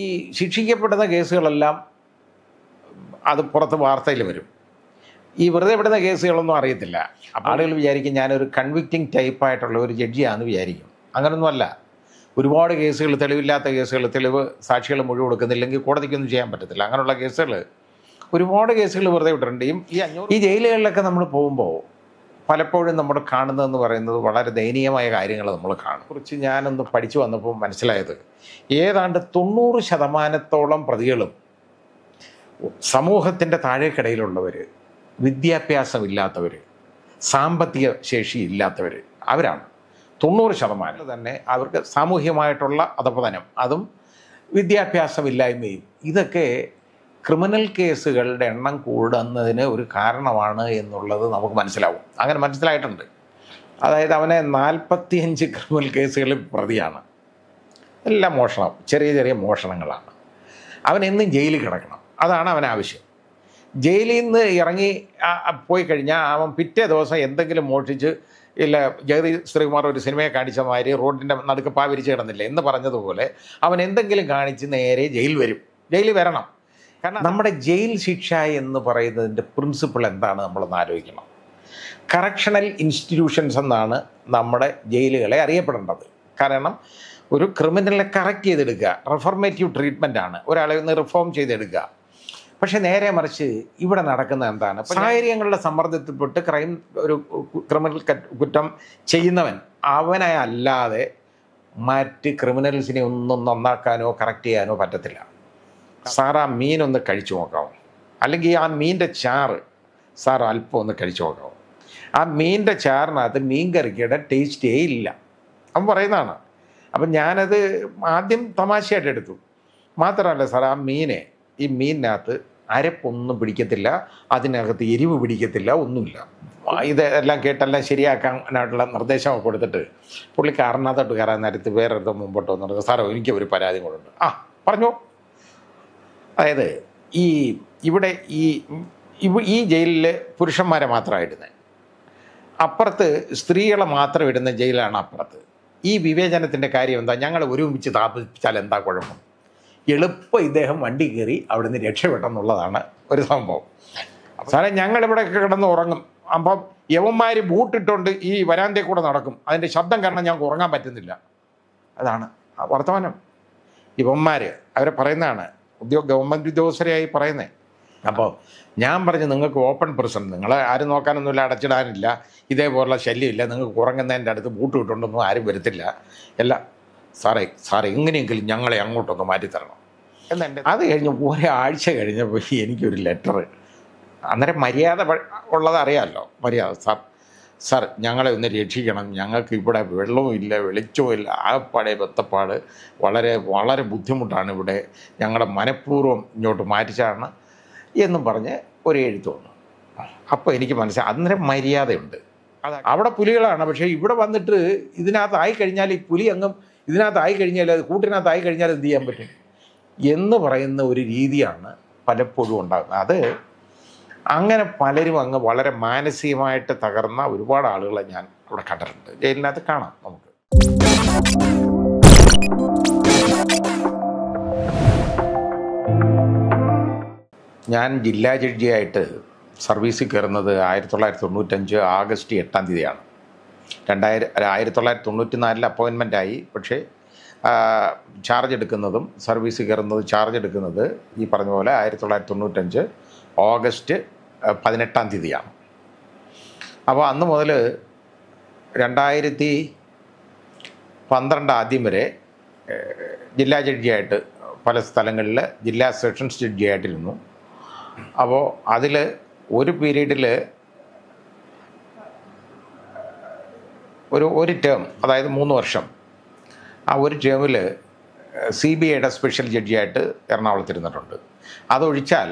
ഈ ശിക്ഷിക്കപ്പെടുന്ന കേസുകളെല്ലാം അത് പുറത്ത് വാർത്തയിൽ വരും ഈ വെറുതെ വിടുന്ന കേസുകളൊന്നും അറിയത്തില്ല ആളുകൾ വിചാരിക്കും ഞാനൊരു കൺവിക്റ്റിംഗ് ടൈപ്പായിട്ടുള്ള ഒരു ജഡ്ജിയാണെന്ന് വിചാരിക്കും അങ്ങനൊന്നുമല്ല ഒരുപാട് കേസുകൾ തെളിവില്ലാത്ത കേസുകൾ തെളിവ് സാക്ഷികൾ മുഴുവൻ കൊടുക്കുന്നില്ലെങ്കിൽ കോടതിക്കൊന്നും ചെയ്യാൻ പറ്റത്തില്ല അങ്ങനെയുള്ള കേസുകൾ ഒരുപാട് കേസുകൾ വെറുതെ വിട്ടിട്ടുണ്ട് ഈ ജയിലുകളിലൊക്കെ നമ്മൾ പോകുമ്പോൾ പലപ്പോഴും നമ്മൾ കാണുന്നതെന്ന് പറയുന്നത് വളരെ ദയനീയമായ കാര്യങ്ങൾ നമ്മൾ കാണും കുറിച്ച് ഞാനൊന്ന് പഠിച്ചു വന്നപ്പോൾ മനസ്സിലായത് ഏതാണ്ട് തൊണ്ണൂറ് ശതമാനത്തോളം പ്രതികളും സമൂഹത്തിൻ്റെ താഴേക്കിടയിലുള്ളവർ ഇല്ലാത്തവർ സാമ്പത്തിക ശേഷി ഇല്ലാത്തവർ അവരാണ് തൊണ്ണൂറ് ശതമാനം തന്നെ അവർക്ക് സാമൂഹികമായിട്ടുള്ള അധപതനം അതും വിദ്യാഭ്യാസമില്ലായ്മയും ഇതൊക്കെ ക്രിമിനൽ കേസുകളുടെ എണ്ണം കൂടുന്നതിന് ഒരു കാരണമാണ് എന്നുള്ളത് നമുക്ക് മനസ്സിലാവും അങ്ങനെ മനസ്സിലായിട്ടുണ്ട് അതായത് അവനെ നാൽപ്പത്തിയഞ്ച് ക്രിമിനൽ കേസുകളിൽ പ്രതിയാണ് എല്ലാം മോഷണം ചെറിയ ചെറിയ മോഷണങ്ങളാണ് അവൻ എന്നും ജയിലിൽ കിടക്കണം അതാണ് അവൻ ആവശ്യം ജയിലിൽ നിന്ന് ഇറങ്ങി പോയി കഴിഞ്ഞാൽ അവൻ പിറ്റേ ദിവസം എന്തെങ്കിലും മോഷിച്ച് ഇല്ല ജഗതി ശ്രീകുമാർ ഒരു സിനിമയെ കാണിച്ച മാതിരി റോഡിൻ്റെ നടുക്ക് പാവിരിച്ച് കിടന്നില്ല എന്ന് പറഞ്ഞതുപോലെ അവൻ എന്തെങ്കിലും കാണിച്ച് നേരെ ജയിൽ വരും ജയിലിൽ വരണം നമ്മുടെ ജയിൽ ശിക്ഷ എന്ന് പറയുന്നതിൻ്റെ പ്രിൻസിപ്പിൾ എന്താണ് നമ്മളൊന്ന് ആലോചിക്കണം കറക്ഷണൽ ഇൻസ്റ്റിറ്റ്യൂഷൻസ് എന്നാണ് നമ്മുടെ ജയിലുകളെ അറിയപ്പെടേണ്ടത് കാരണം ഒരു ക്രിമിനലിനെ കറക്റ്റ് ചെയ്തെടുക്കുക റിഫോർമേറ്റീവ് ട്രീറ്റ്മെൻ്റ് ആണ് ഒരാളെ ഒന്ന് റിഫോം ചെയ്തെടുക്കുക പക്ഷേ നേരെ മറിച്ച് ഇവിടെ നടക്കുന്ന എന്താണ് സാഹചര്യങ്ങളുടെ സമ്മർദ്ദത്തിൽപ്പെട്ട് ക്രൈം ഒരു ക്രിമിനൽ കുറ്റം ചെയ്യുന്നവൻ അവനെ അല്ലാതെ മറ്റ് ക്രിമിനൽസിനെ ഒന്നും നന്നാക്കാനോ കറക്റ്റ് ചെയ്യാനോ പറ്റത്തില്ല സാർ ആ മീൻ ഒന്ന് കഴിച്ചു നോക്കാവും അല്ലെങ്കിൽ ആ മീൻ്റെ ചാറ് സാർ അല്പം ഒന്ന് കഴിച്ചു നോക്കാവും ആ മീൻ്റെ ചാറിനകത്ത് മീൻ കറിക്കയുടെ ടേസ്റ്റേ ഇല്ല അവൻ പറയുന്നതാണ് അപ്പം ഞാനത് ആദ്യം തമാശയായിട്ട് എടുത്തു മാത്രമല്ല സാർ ആ മീനെ ഈ മീനിനകത്ത് അരപ്പൊന്നും പിടിക്കത്തില്ല അതിനകത്ത് എരിവ് പിടിക്കത്തില്ല ഒന്നുമില്ല ഇതെല്ലാം കേട്ടെല്ലാം ശരിയാക്കാനായിട്ടുള്ള നിർദ്ദേശമൊക്കെ കൊടുത്തിട്ട് പുള്ളിക്കാരനകത്തോട്ട് കയറാൻ നേരത്ത് വേറെ മുമ്പോട്ട് വന്നിട്ട് സാറോ എനിക്ക് ഒരു പരാതി കൂടുണ്ട് ആ പറഞ്ഞോ അതായത് ഈ ഇവിടെ ഈ ഈ ജയിലിൽ പുരുഷന്മാരെ മാത്രമായിരുന്നു അപ്പുറത്ത് സ്ത്രീകളെ മാത്രം ഇടുന്ന ജയിലാണ് അപ്പുറത്ത് ഈ വിവേചനത്തിൻ്റെ കാര്യം എന്താ ഞങ്ങൾ ഒരുമിച്ച് താപിച്ചാൽ എന്താ കുഴപ്പം എളുപ്പം ഇദ്ദേഹം വണ്ടി കയറി നിന്ന് രക്ഷപ്പെട്ടെന്നുള്ളതാണ് ഒരു സംഭവം സാറേ ഞങ്ങളിവിടെ കിടന്ന് ഉറങ്ങും അപ്പം യവന്മാർ ബൂട്ടിട്ടുണ്ട് ഈ വരാന്തയിൽ കൂടെ നടക്കും അതിൻ്റെ ശബ്ദം കാരണം ഞങ്ങൾക്ക് ഉറങ്ങാൻ പറ്റുന്നില്ല അതാണ് വർത്തമാനം യുവന്മാർ അവരെ പറയുന്നതാണ് ഉദ്യോഗ ഗവൺമെൻറ് ഉദ്യോഗസ്ഥരെയായി പറയുന്നേ അപ്പോൾ ഞാൻ പറഞ്ഞു നിങ്ങൾക്ക് ഓപ്പൺ പ്രിസൺ നിങ്ങളെ ആരും നോക്കാനൊന്നുമില്ല അടച്ചിടാനില്ല ഇതേപോലുള്ള ശല്യമില്ല നിങ്ങൾക്ക് ഉറങ്ങുന്നതിൻ്റെ അടുത്ത് ബൂട്ട് ഇട്ടുകൊണ്ടൊന്നും ആരും വരത്തില്ല എല്ലാം സാറേ സാറേ എങ്ങനെയെങ്കിലും ഞങ്ങളെ അങ്ങോട്ടൊന്ന് മാറ്റിത്തരണം എന്നെ അത് കഴിഞ്ഞ് ഒരാഴ്ച കഴിഞ്ഞപ്പോൾ എനിക്കൊരു ലെറ്റർ അന്നേരം മര്യാദ ഉള്ളത് അറിയാമല്ലോ മര്യാദ സാർ സാർ ഞങ്ങളെ ഒന്ന് രക്ഷിക്കണം ഞങ്ങൾക്ക് ഇവിടെ വെള്ളവുമില്ല വെളിച്ചവുമില്ല ആകപ്പാടെ ബത്തപ്പാട് വളരെ വളരെ ബുദ്ധിമുട്ടാണ് ഇവിടെ ഞങ്ങളുടെ മനഃപൂർവ്വം ഇങ്ങോട്ട് മാറ്റിച്ചാണ് എന്നും പറഞ്ഞ് ഒരു എഴുത്തു വന്നു അപ്പോൾ എനിക്ക് മനസ്സിലായി അന്നേരം മര്യാദയുണ്ട് അവിടെ പുലികളാണ് പക്ഷേ ഇവിടെ വന്നിട്ട് ഇതിനകത്തായി കഴിഞ്ഞാൽ ഈ പുലി അങ്ങും ഇതിനകത്തായി കഴിഞ്ഞാൽ അത് കൂട്ടിനകത്തായി കഴിഞ്ഞാൽ എന്ത് ചെയ്യാൻ പറ്റും എന്ന് പറയുന്ന ഒരു രീതിയാണ് പലപ്പോഴും ഉണ്ടാകുന്നത് അത് അങ്ങനെ പലരും അങ്ങ് വളരെ മാനസികമായിട്ട് തകർന്ന ഒരുപാട് ആളുകളെ ഞാൻ അവിടെ കണ്ടിട്ടുണ്ട് ജയിലിനകത്ത് കാണാം നമുക്ക് ഞാൻ ജില്ലാ ജഡ്ജിയായിട്ട് സർവീസിൽ കയറുന്നത് ആയിരത്തി തൊള്ളായിരത്തി തൊണ്ണൂറ്റഞ്ച് ആഗസ്റ്റ് എട്ടാം തീയതിയാണ് രണ്ടായിരം ആയിരത്തി തൊള്ളായിരത്തി തൊണ്ണൂറ്റി നാലിൽ അപ്പോയിൻമെൻ്റ് ആയി പക്ഷേ ചാർജ് എടുക്കുന്നതും സർവീസ് കയറുന്നത് ചാർജ് എടുക്കുന്നത് ഈ പറഞ്ഞ പോലെ ആയിരത്തി തൊള്ളായിരത്തി തൊണ്ണൂറ്റഞ്ച് ഓഗസ്റ്റ് പതിനെട്ടാം തീയതിയാണ് അപ്പോൾ അന്ന് മുതൽ രണ്ടായിരത്തി പന്ത്രണ്ട് ആദ്യം വരെ ജില്ലാ ജഡ്ജിയായിട്ട് പല സ്ഥലങ്ങളിൽ ജില്ലാ സെഷൻസ് ജഡ്ജിയായിട്ടിരുന്നു അപ്പോൾ അതിൽ ഒരു പീരീഡിൽ ഒരു ഒരു ടേം അതായത് മൂന്ന് വർഷം ആ ഒരു ടേമിൽ സി ബി ഐയുടെ സ്പെഷ്യൽ ജഡ്ജിയായിട്ട് എറണാകുളത്തിരുന്നിട്ടുണ്ട് അതൊഴിച്ചാൽ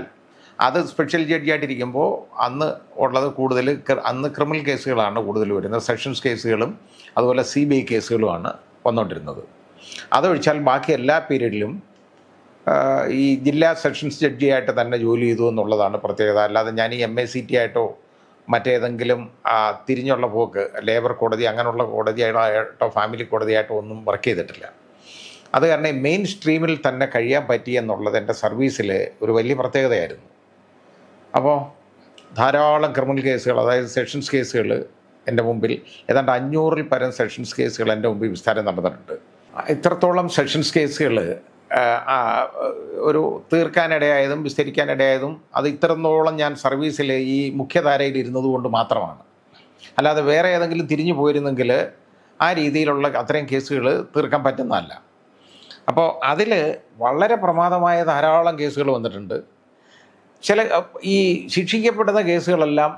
അത് സ്പെഷ്യൽ ജഡ്ജിയായിട്ടിരിക്കുമ്പോൾ അന്ന് ഉള്ളത് കൂടുതൽ അന്ന് ക്രിമിനൽ കേസുകളാണ് കൂടുതൽ വരുന്നത് സെഷൻസ് കേസുകളും അതുപോലെ സി ബി ഐ കേസുകളുമാണ് വന്നുകൊണ്ടിരുന്നത് അതൊഴിച്ചാൽ ബാക്കി എല്ലാ പീരീഡിലും ഈ ജില്ലാ സെഷൻസ് ജഡ്ജിയായിട്ട് തന്നെ ജോലി ചെയ്തു എന്നുള്ളതാണ് പ്രത്യേകത അല്ലാതെ ഞാൻ ഈ എം എ സി ടി ആയിട്ടോ മറ്റേതെങ്കിലും തിരിഞ്ഞുള്ള പോക്ക് ലേബർ കോടതി അങ്ങനെയുള്ള ആയിട്ടോ ഫാമിലി കോടതിയായിട്ടോ ഒന്നും വർക്ക് ചെയ്തിട്ടില്ല അത് കാരണം മെയിൻ സ്ട്രീമിൽ തന്നെ കഴിയാൻ പറ്റി എന്നുള്ളത് എൻ്റെ സർവീസിൽ ഒരു വലിയ പ്രത്യേകതയായിരുന്നു അപ്പോൾ ധാരാളം ക്രിമിനൽ കേസുകൾ അതായത് സെഷൻസ് കേസുകൾ എൻ്റെ മുമ്പിൽ ഏതാണ്ട് അഞ്ഞൂറിൽ പരം സെഷൻസ് കേസുകൾ എൻ്റെ മുമ്പിൽ വിസ്താരം നടന്നിട്ടുണ്ട് ഇത്രത്തോളം സെഷൻസ് കേസുകൾ ഒരു തീർക്കാനിടയായതും വിസ്തരിക്കാനിടയായതും അത് ഇത്രത്തോളം ഞാൻ സർവീസിൽ ഈ മുഖ്യധാരയിൽ ഇരുന്നത് കൊണ്ട് മാത്രമാണ് അല്ലാതെ വേറെ ഏതെങ്കിലും തിരിഞ്ഞു പോയിരുന്നെങ്കിൽ ആ രീതിയിലുള്ള അത്രയും കേസുകൾ തീർക്കാൻ പറ്റുന്നതല്ല അപ്പോൾ അതിൽ വളരെ പ്രമാദമായ ധാരാളം കേസുകൾ വന്നിട്ടുണ്ട് ചില ഈ ശിക്ഷിക്കപ്പെടുന്ന കേസുകളെല്ലാം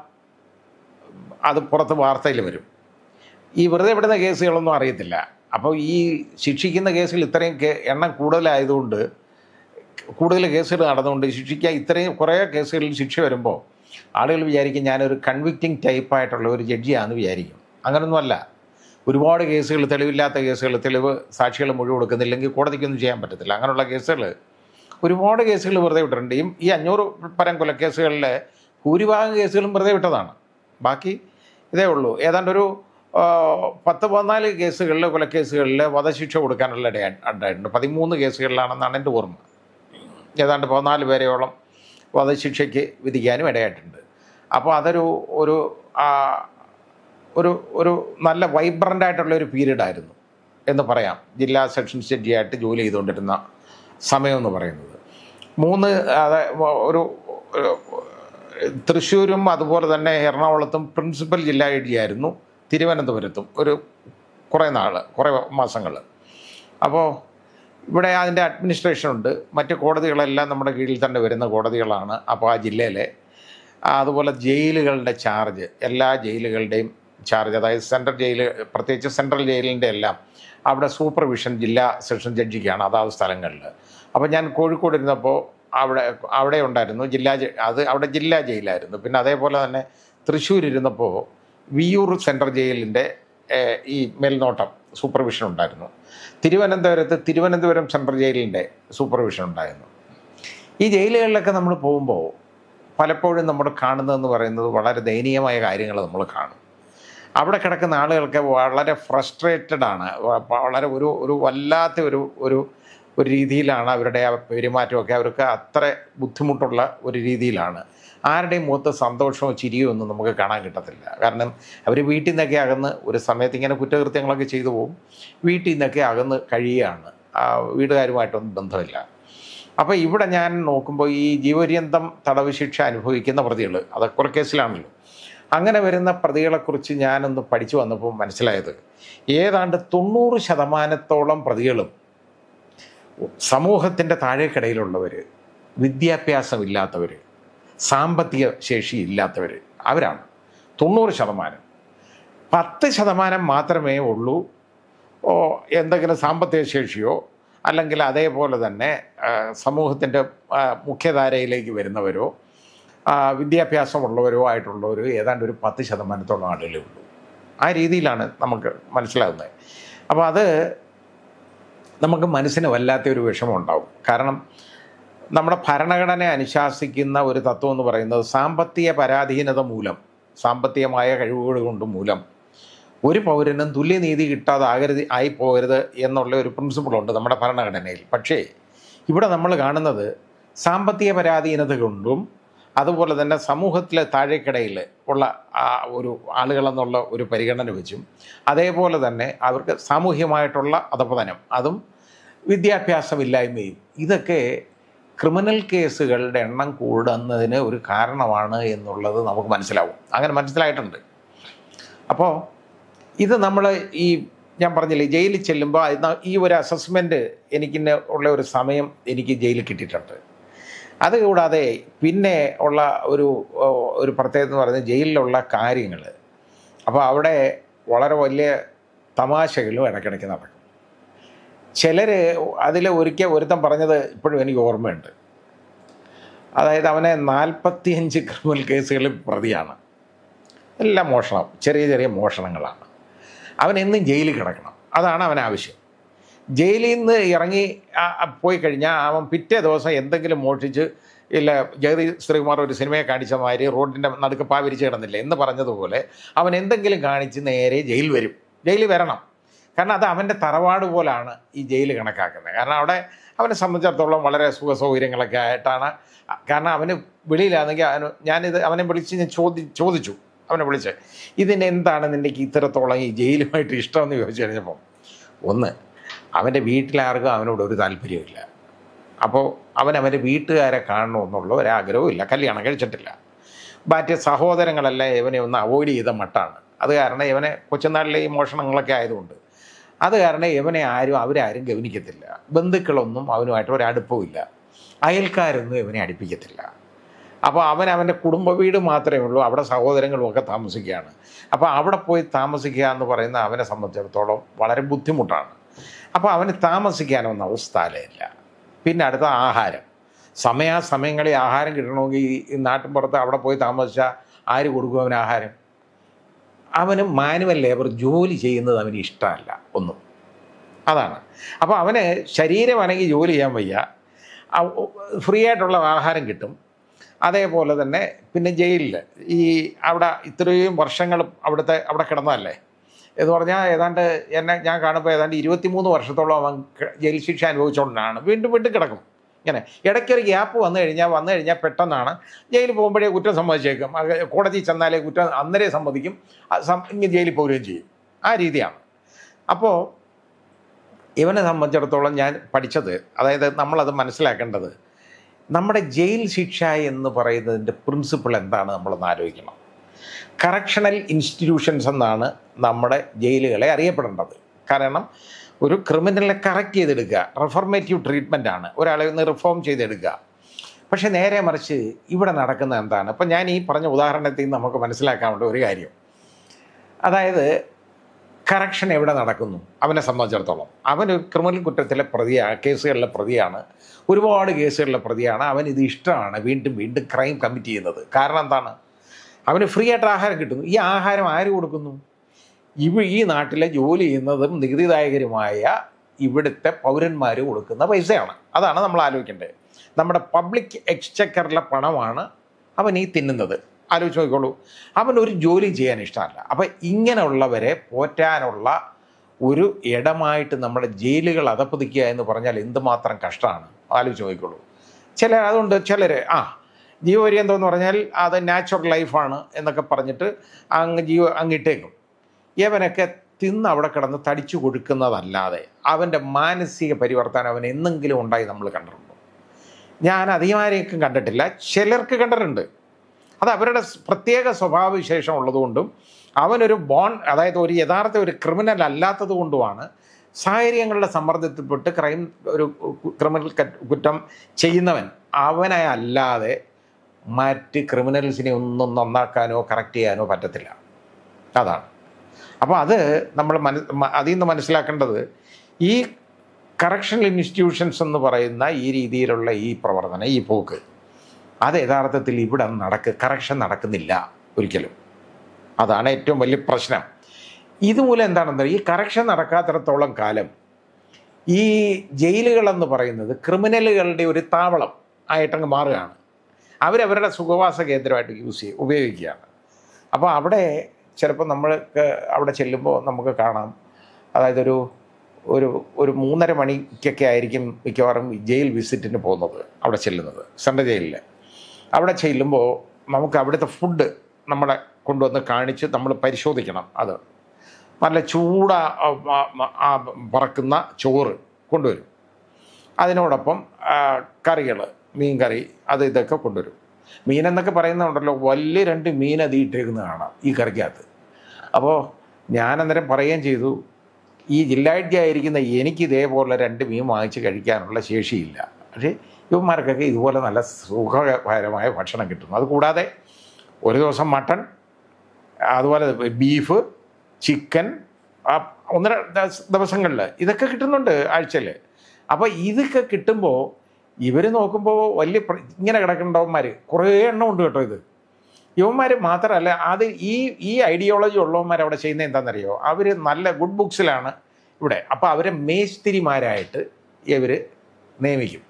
അത് പുറത്ത് വാർത്തയിൽ വരും ഈ വെറുതെ വിടുന്ന കേസുകളൊന്നും അറിയത്തില്ല അപ്പോൾ ഈ ശിക്ഷിക്കുന്ന കേസുകൾ ഇത്രയും എണ്ണം കൂടുതലായതുകൊണ്ട് കൂടുതൽ കേസുകൾ നടന്നുകൊണ്ട് ശിക്ഷിക്കാൻ ഇത്രയും കുറേ കേസുകളിൽ ശിക്ഷ വരുമ്പോൾ ആളുകൾ വിചാരിക്കും ഞാനൊരു കൺവിക്റ്റിംഗ് ടൈപ്പായിട്ടുള്ള ഒരു ജഡ്ജിയാണെന്ന് വിചാരിക്കും അങ്ങനൊന്നുമല്ല ഒരുപാട് കേസുകൾ തെളിവില്ലാത്ത കേസുകൾ തെളിവ് സാക്ഷികൾ മുഴുവൻ കൊടുക്കുന്നില്ലെങ്കിൽ കോടതിക്കൊന്നും ചെയ്യാൻ പറ്റത്തില്ല അങ്ങനെയുള്ള കേസുകൾ ഒരുപാട് കേസുകൾ വെറുതെ വിട്ടിട്ടുണ്ട് ഈ അഞ്ഞൂറ് പരം കൊലക്കേസുകളിലെ ഭൂരിഭാഗം കേസുകളും വെറുതെ വിട്ടതാണ് ബാക്കി ഇതേ ഉള്ളൂ ഏതാണ്ട് ഒരു പത്ത് പതിനാല് കേസുകളിൽ കൊലക്കേസുകളിൽ വധശിക്ഷ കൊടുക്കാനുള്ള ഇടയാ ഉണ്ടായിട്ടുണ്ട് പതിമൂന്ന് കേസുകളിലാണെന്നാണ് എൻ്റെ ഓർമ്മ ഏതാണ്ട് പതിനാല് പേരെയോളം വധശിക്ഷയ്ക്ക് വിധിക്കാനും ഇടയായിട്ടുണ്ട് അപ്പോൾ അതൊരു ഒരു ഒരു ഒരു നല്ല വൈബ്രൻ്റ് ആയിട്ടുള്ള ഒരു പീരീഡായിരുന്നു എന്ന് പറയാം ജില്ലാ സെക്ഷൻസ് ജഡ്ജിയായിട്ട് ജോലി ചെയ്തുകൊണ്ടിരുന്ന സമയമെന്ന് പറയുന്നത് മൂന്ന് ഒരു തൃശ്ശൂരും അതുപോലെ തന്നെ എറണാകുളത്തും പ്രിൻസിപ്പൽ ജില്ലാ ആയിരുന്നു തിരുവനന്തപുരത്തും ഒരു കുറേ നാൾ കുറേ മാസങ്ങൾ അപ്പോൾ ഇവിടെ അതിൻ്റെ അഡ്മിനിസ്ട്രേഷൻ ഉണ്ട് മറ്റ് കോടതികളെല്ലാം നമ്മുടെ കീഴിൽ തന്നെ വരുന്ന കോടതികളാണ് അപ്പോൾ ആ ജില്ലയിലെ അതുപോലെ ജയിലുകളുടെ ചാർജ് എല്ലാ ജയിലുകളുടെയും ചാർജ് അതായത് സെൻട്രൽ ജയിൽ പ്രത്യേകിച്ച് സെൻട്രൽ ജയിലിൻ്റെ എല്ലാം അവിടെ സൂപ്പർവിഷൻ ജില്ലാ സെഷൻ ജഡ്ജിക്കാണ് അതാത് സ്ഥലങ്ങളിൽ അപ്പോൾ ഞാൻ കോഴിക്കോട് ഇരുന്നപ്പോൾ അവിടെ അവിടെ ഉണ്ടായിരുന്നു ജില്ലാ അത് അവിടെ ജില്ലാ ജയിലായിരുന്നു പിന്നെ അതേപോലെ തന്നെ തൃശ്ശൂർ ഇരുന്നപ്പോൾ വിയൂർ സെൻട്രൽ ജയിലിൻ്റെ ഈ മേൽനോട്ടം സൂപ്പർവിഷൻ ഉണ്ടായിരുന്നു തിരുവനന്തപുരത്ത് തിരുവനന്തപുരം സെൻട്രൽ ജയിലിൻ്റെ സൂപ്പർവിഷൻ ഉണ്ടായിരുന്നു ഈ ജയിലുകളിലൊക്കെ നമ്മൾ പോകുമ്പോൾ പലപ്പോഴും നമ്മൾ കാണുന്നതെന്ന് പറയുന്നത് വളരെ ദയനീയമായ കാര്യങ്ങൾ നമ്മൾ കാണും അവിടെ കിടക്കുന്ന ആളുകൾക്ക് വളരെ ഫ്രസ്ട്രേറ്റഡ് ആണ് വളരെ ഒരു ഒരു വല്ലാത്ത ഒരു ഒരു ഒരു രീതിയിലാണ് അവരുടെ പെരുമാറ്റമൊക്കെ അവർക്ക് അത്ര ബുദ്ധിമുട്ടുള്ള ഒരു രീതിയിലാണ് ആരുടെയും മുഖത്ത് സന്തോഷമോ ചിരിയോ ഒന്നും നമുക്ക് കാണാൻ കിട്ടത്തില്ല കാരണം അവർ വീട്ടിൽ നിന്നൊക്കെ അകന്ന് ഒരു സമയത്ത് ഇങ്ങനെ കുറ്റകൃത്യങ്ങളൊക്കെ ചെയ്തു പോകും വീട്ടിൽ നിന്നൊക്കെ അകന്ന് കഴിയുകയാണ് വീടുകാരുമായിട്ടൊന്നും ബന്ധമില്ല അപ്പോൾ ഇവിടെ ഞാൻ നോക്കുമ്പോൾ ഈ ജീവപര്യന്തം തടവ് ശിക്ഷ അനുഭവിക്കുന്ന പ്രതികൾ അത് കുറെ കേസിലാണല്ലോ അങ്ങനെ വരുന്ന പ്രതികളെക്കുറിച്ച് ഞാനൊന്ന് പഠിച്ചു വന്നപ്പോൾ മനസ്സിലായത് ഏതാണ്ട് തൊണ്ണൂറ് ശതമാനത്തോളം പ്രതികളും സമൂഹത്തിൻ്റെ താഴേക്കിടയിലുള്ളവർ ഇല്ലാത്തവർ സാമ്പത്തിക ശേഷി ഇല്ലാത്തവർ അവരാണ് തൊണ്ണൂറ് ശതമാനം പത്ത് ശതമാനം മാത്രമേ ഉള്ളൂ എന്തെങ്കിലും സാമ്പത്തിക ശേഷിയോ അല്ലെങ്കിൽ അതേപോലെ തന്നെ സമൂഹത്തിൻ്റെ മുഖ്യധാരയിലേക്ക് വരുന്നവരോ വിദ്യാഭ്യാസമുള്ളവരോ ആയിട്ടുള്ളവരോ ഏതാണ്ട് ഒരു പത്ത് ശതമാനത്തോളം ആളുകളേ ഉള്ളൂ ആ രീതിയിലാണ് നമുക്ക് മനസ്സിലാകുന്നത് അപ്പോൾ അത് നമുക്ക് മനസ്സിന് വല്ലാത്തൊരു വിഷമം ഉണ്ടാവും കാരണം നമ്മുടെ ഭരണഘടനയെ അനുശാസിക്കുന്ന ഒരു തത്വം എന്ന് പറയുന്നത് സാമ്പത്തിക പരാധീനത മൂലം സാമ്പത്തികമായ കഴിവുകൾ കൊണ്ട് മൂലം ഒരു പൗരനും തുല്യനീതി കിട്ടാതാകരുത് ആയി പോകരുത് എന്നുള്ള ഒരു ഉണ്ട് നമ്മുടെ ഭരണഘടനയിൽ പക്ഷേ ഇവിടെ നമ്മൾ കാണുന്നത് സാമ്പത്തിക പരാധീനത കൊണ്ടും അതുപോലെ തന്നെ സമൂഹത്തിലെ താഴെക്കിടയിൽ ഉള്ള ഒരു ആളുകളെന്നുള്ള ഒരു പരിഗണന വെച്ചും അതേപോലെ തന്നെ അവർക്ക് സാമൂഹ്യമായിട്ടുള്ള അധപതനം അതും വിദ്യാഭ്യാസമില്ലായ്മയും ഇതൊക്കെ ക്രിമിനൽ കേസുകളുടെ എണ്ണം കൂടുന്നതിന് ഒരു കാരണമാണ് എന്നുള്ളത് നമുക്ക് മനസ്സിലാവും അങ്ങനെ മനസ്സിലായിട്ടുണ്ട് അപ്പോൾ ഇത് നമ്മൾ ഈ ഞാൻ പറഞ്ഞില്ലേ ജയിലിൽ ചെല്ലുമ്പോൾ ഈ ഒരു അസസ്മെൻറ്റ് എനിക്കിന്ന് ഉള്ള ഒരു സമയം എനിക്ക് ജയിലിൽ കിട്ടിയിട്ടുണ്ട് അതുകൂടാതെ പിന്നെ ഉള്ള ഒരു ഒരു പ്രത്യേകത എന്ന് പറയുന്നത് ജയിലിലുള്ള കാര്യങ്ങൾ അപ്പോൾ അവിടെ വളരെ വലിയ തമാശകളും ഇടയ്ക്കിടയ്ക്ക് നടക്കും ചിലർ അതിൽ ഒരിക്കൽ ഒരുത്തം പറഞ്ഞത് ഇപ്പോഴും എനിക്ക് ഓർമ്മയുണ്ട് അതായത് അവനെ നാൽപ്പത്തിയഞ്ച് ക്രിമിനൽ കേസുകളിൽ പ്രതിയാണ് എല്ലാം മോഷണം ചെറിയ ചെറിയ മോഷണങ്ങളാണ് അവൻ എന്നും ജയിലിൽ കിടക്കണം അതാണ് അവൻ ആവശ്യം ജയിലിൽ നിന്ന് ഇറങ്ങി പോയി കഴിഞ്ഞാൽ അവൻ പിറ്റേ ദിവസം എന്തെങ്കിലും മോഷിച്ച് ഇല്ല ജഗതി ശ്രീകുമാർ ഒരു സിനിമയെ കാണിച്ച മാതിരി റോഡിൻ്റെ നടുക്ക് പാവിരിച്ച് കിടന്നില്ല എന്ന് പറഞ്ഞതുപോലെ അവൻ എന്തെങ്കിലും കാണിച്ച് നേരെ ജയിൽ വരും ജയിലിൽ വരണം കാരണം അത് അവൻ്റെ തറവാട് പോലാണ് ഈ ജയിൽ കണക്കാക്കുന്നത് കാരണം അവിടെ അവനെ സംബന്ധിച്ചിടത്തോളം വളരെ സുഖ സൗകര്യങ്ങളൊക്കെ ആയിട്ടാണ് കാരണം അവന് വെളിയിലാണെങ്കിൽ അവന് ഞാനിത് അവനെ വിളിച്ച് ഞാൻ ചോദി ചോദിച്ചു അവനെ വിളിച്ച് ഇതിനെന്താണ് നിൻ്റെ ഇത്രത്തോളം ഈ ജയിലുമായിട്ട് ഇഷ്ടമെന്ന് ചോദിച്ചു കഴിഞ്ഞപ്പം ഒന്ന് അവൻ്റെ വീട്ടിലാർക്കും അവനോട് ഒരു താല്പര്യമില്ല അപ്പോൾ അവൻ അവൻ്റെ വീട്ടുകാരെ കാണണമെന്നുള്ള ഒരാഗ്രഹവും ഇല്ല കല്യാണം കഴിച്ചിട്ടില്ല മറ്റ് സഹോദരങ്ങളെല്ലാം ഇവനെ ഒന്ന് അവോയ്ഡ് ചെയ്ത മട്ടാണ് അത് കാരണം ഇവനെ കൊച്ചുനാളിലെ ഈ മോഷണങ്ങളൊക്കെ ആയതുകൊണ്ട് അത് കാരണം ഇവനെ ആരും അവരാരും ഗവനിക്കത്തില്ല ബന്ധുക്കളൊന്നും അവനുമായിട്ട് ഒരടുപ്പവും ഇല്ല അയൽക്കാരൊന്നും ഇവനെ അടുപ്പിക്കത്തില്ല അപ്പോൾ അവൻ അവൻ്റെ കുടുംബ വീട് മാത്രമേ ഉള്ളൂ അവിടെ സഹോദരങ്ങളുമൊക്കെ താമസിക്കുകയാണ് അപ്പോൾ അവിടെ പോയി താമസിക്കുക എന്ന് പറയുന്ന അവനെ സംബന്ധിച്ചിടത്തോളം വളരെ ബുദ്ധിമുട്ടാണ് അപ്പോൾ അവന് താമസിക്കാനൊന്നും സ്ഥലമില്ല പിന്നെ അടുത്ത ആഹാരം സമയാസമയങ്ങളിൽ ആഹാരം കിട്ടണമെങ്കിൽ ഈ പുറത്ത് അവിടെ പോയി താമസിച്ചാൽ ആര് കൊടുക്കും അവന് ആഹാരം അവന് മാനുവൽ ലേബർ ജോലി ചെയ്യുന്നത് അവന് ഇഷ്ടമല്ല ഒന്നും അതാണ് അപ്പോൾ അവന് അനങ്ങി ജോലി ചെയ്യാൻ വയ്യ ഫ്രീ ആയിട്ടുള്ള ആഹാരം കിട്ടും അതേപോലെ തന്നെ പിന്നെ ജയിലിൽ ഈ അവിടെ ഇത്രയും വർഷങ്ങൾ അവിടുത്തെ അവിടെ കിടന്നതല്ലേ എന്ന് പറഞ്ഞാൽ ഏതാണ്ട് എന്നെ ഞാൻ കാണുമ്പോൾ ഏതാണ്ട് ഇരുപത്തിമൂന്ന് വർഷത്തോളം അവൻ ജയിൽ ശിക്ഷ അനുഭവിച്ചുകൊണ്ടാണ് വീണ്ടും വീണ്ടും കിടക്കും ഇങ്ങനെ ഇടയ്ക്കൊരു ഗ്യാപ്പ് വന്നു കഴിഞ്ഞാൽ വന്നു കഴിഞ്ഞാൽ പെട്ടെന്നാണ് ജയിലിൽ പോകുമ്പോഴേ കുറ്റം സമ്മതിച്ചേക്കും കോടതി ചെന്നാലേ കുറ്റം അന്നേരെ സമ്മതിക്കും ഇങ്ങനെ ജയിലിൽ പോരുകയും ചെയ്യും ആ രീതിയാണ് അപ്പോൾ ഇവനെ സംബന്ധിച്ചിടത്തോളം ഞാൻ പഠിച്ചത് അതായത് നമ്മളത് മനസ്സിലാക്കേണ്ടത് നമ്മുടെ ജയിൽ ശിക്ഷ എന്ന് പറയുന്നതിൻ്റെ പ്രിൻസിപ്പിൾ എന്താണ് നമ്മളൊന്ന് ആലോചിക്കണം കറക്ഷണൽ ഇൻസ്റ്റിറ്റ്യൂഷൻസ് എന്നാണ് നമ്മുടെ ജയിലുകളെ അറിയപ്പെടേണ്ടത് കാരണം ഒരു ക്രിമിനലിനെ കറക്റ്റ് ചെയ്തെടുക്കുക റിഫോർമേറ്റീവ് ട്രീറ്റ്മെൻ്റ് ആണ് ഒരാളെ ഒന്ന് റിഫോം ചെയ്തെടുക്കുക പക്ഷേ നേരെ മറിച്ച് ഇവിടെ നടക്കുന്ന എന്താണ് ഇപ്പം ഞാൻ ഈ പറഞ്ഞ ഉദാഹരണത്തിൽ നിന്ന് നമുക്ക് മനസ്സിലാക്കാനുള്ള ഒരു കാര്യം അതായത് കറക്ഷൻ എവിടെ നടക്കുന്നു അവനെ സംബന്ധിച്ചിടത്തോളം അവൻ ഒരു ക്രിമിനൽ കുറ്റത്തിലെ പ്രതിയാണ് കേസുകളിലെ പ്രതിയാണ് ഒരുപാട് കേസുകളിലെ പ്രതിയാണ് അവൻ ഇത് ഇഷ്ടമാണ് വീണ്ടും വീണ്ടും ക്രൈം കമ്മിറ്റ് ചെയ്യുന്നത് കാരണം എന്താണ് അവന് ഫ്രീ ആയിട്ട് ആഹാരം കിട്ടുന്നു ഈ ആഹാരം ആര് കൊടുക്കുന്നു ഇവ ഈ നാട്ടിലെ ജോലി ചെയ്യുന്നതും നികുതിദായകരുമായ ഇവിടുത്തെ പൗരന്മാർ കൊടുക്കുന്ന പൈസയാണ് അതാണ് നമ്മൾ ആലോചിക്കേണ്ടത് നമ്മുടെ പബ്ലിക് എക്സ്ചക്കറിലെ പണമാണ് അവൻ ഈ തിന്നുന്നത് ആലോചിച്ച് നോക്കിക്കോളൂ അവൻ ഒരു ജോലി ചെയ്യാൻ ഇഷ്ടമല്ല അപ്പം ഇങ്ങനെയുള്ളവരെ പോറ്റാനുള്ള ഒരു ഇടമായിട്ട് നമ്മുടെ ജയിലുകൾ അതപ്പതിക്കുക എന്ന് പറഞ്ഞാൽ എന്തുമാത്രം കഷ്ടമാണ് ആലോചിച്ച് നോക്കിക്കോളൂ ചിലർ അതുകൊണ്ട് ചിലർ ആ ജീവ എന്തോന്ന് എന്ന് പറഞ്ഞാൽ അത് നാച്ചുറൽ ലൈഫാണ് എന്നൊക്കെ പറഞ്ഞിട്ട് അങ്ങ് ജീവ അങ്ങിട്ടേക്കും ഇവനൊക്കെ തിന്ന് അവിടെ കിടന്ന് തടിച്ചു കൊടുക്കുന്നതല്ലാതെ അവൻ്റെ മാനസിക പരിവർത്തനം അവൻ എന്നെങ്കിലും ഉണ്ടായി നമ്മൾ കണ്ടിട്ടുണ്ട് ഞാൻ അധികമാരെയൊക്കെ കണ്ടിട്ടില്ല ചിലർക്ക് കണ്ടിട്ടുണ്ട് അത് അവരുടെ പ്രത്യേക സ്വഭാവവിശേഷം ഉള്ളതുകൊണ്ടും അവനൊരു ബോൺ അതായത് ഒരു യഥാർത്ഥ ഒരു ക്രിമിനൽ അല്ലാത്തത് കൊണ്ടുമാണ് സാഹചര്യങ്ങളുടെ സമ്മർദ്ദത്തിൽപ്പെട്ട് ക്രൈം ഒരു ക്രിമിനൽ കുറ്റം ചെയ്യുന്നവൻ അവനെ അല്ലാതെ മറ്റ് ക്രിമിനൽസിനെ ഒന്നും നന്നാക്കാനോ കറക്റ്റ് ചെയ്യാനോ പറ്റത്തില്ല അതാണ് അപ്പോൾ അത് നമ്മൾ മന അതിൽ നിന്ന് മനസ്സിലാക്കേണ്ടത് ഈ കറക്ഷൻ ഇൻസ്റ്റിറ്റ്യൂഷൻസ് എന്ന് പറയുന്ന ഈ രീതിയിലുള്ള ഈ പ്രവർത്തനം ഈ പോക്ക് അത് യഥാർത്ഥത്തിൽ ഇവിടെ നടക്ക് കറക്ഷൻ നടക്കുന്നില്ല ഒരിക്കലും അതാണ് ഏറ്റവും വലിയ പ്രശ്നം ഇതുമൂലം എന്താണെന്ന് ഈ കറക്ഷൻ നടക്കാത്തടത്തോളം കാലം ഈ ജയിലുകളെന്ന് പറയുന്നത് ക്രിമിനലുകളുടെ ഒരു താവളം ആയിട്ടങ്ങ് മാറുകയാണ് അവരവരുടെ സുഖവാസ കേന്ദ്രമായിട്ട് യൂസ് ചെയ്യും ഉപയോഗിക്കുകയാണ് അപ്പോൾ അവിടെ ചിലപ്പോൾ നമ്മൾക്ക് അവിടെ ചെല്ലുമ്പോൾ നമുക്ക് കാണാം അതായത് ഒരു ഒരു ഒരു മൂന്നര മണിക്കൊക്കെ ആയിരിക്കും മിക്കവാറും ജയിൽ വിസിറ്റിന് പോകുന്നത് അവിടെ ചെല്ലുന്നത് സെൻട്രൽ ജയിലിൽ അവിടെ ചെല്ലുമ്പോൾ നമുക്ക് അവിടുത്തെ ഫുഡ് നമ്മളെ കൊണ്ടുവന്ന് കാണിച്ച് നമ്മൾ പരിശോധിക്കണം അത് നല്ല ചൂട പറക്കുന്ന ചോറ് കൊണ്ടുവരും അതിനോടൊപ്പം കറികൾ മീൻകറി അത് ഇതൊക്കെ കൊണ്ടുവരും മീൻ എന്നൊക്കെ പറയുന്നുണ്ടല്ലോ വലിയ രണ്ട് മീൻ അത് ഇട്ടേക്കുന്ന കാണാം ഈ കറിക്കകത്ത് അപ്പോൾ ഞാൻ അന്നേരം പറയുകയും ചെയ്തു ഈ ആയിരിക്കുന്ന എനിക്ക് ഇതേപോലെ രണ്ട് മീൻ വാങ്ങിച്ച് കഴിക്കാനുള്ള ശേഷിയില്ല പക്ഷേ ഇവന്മാർക്കൊക്കെ ഇതുപോലെ നല്ല സുഖകരമായ ഭക്ഷണം കിട്ടുന്നു അതുകൂടാതെ ഒരു ദിവസം മട്ടൺ അതുപോലെ ബീഫ് ചിക്കൻ ഒന്നര ദിവസങ്ങളിൽ ഇതൊക്കെ കിട്ടുന്നുണ്ട് ആഴ്ചയിൽ അപ്പോൾ ഇതൊക്കെ കിട്ടുമ്പോൾ ഇവർ നോക്കുമ്പോൾ വലിയ ഇങ്ങനെ കിടക്കേണ്ടവന്മാർ കുറേ എണ്ണം ഉണ്ട് കേട്ടോ ഇത് യുവന്മാർ മാത്രമല്ല അത് ഈ ഈ ഐഡിയോളജി ഉള്ളവന്മാർ അവിടെ ചെയ്യുന്നത് എന്താണെന്നറിയോ അവർ നല്ല ഗുഡ് ബുക്സിലാണ് ഇവിടെ അപ്പോൾ അവരെ മേസ്തിരിമാരായിട്ട് ഇവർ നിയമിക്കും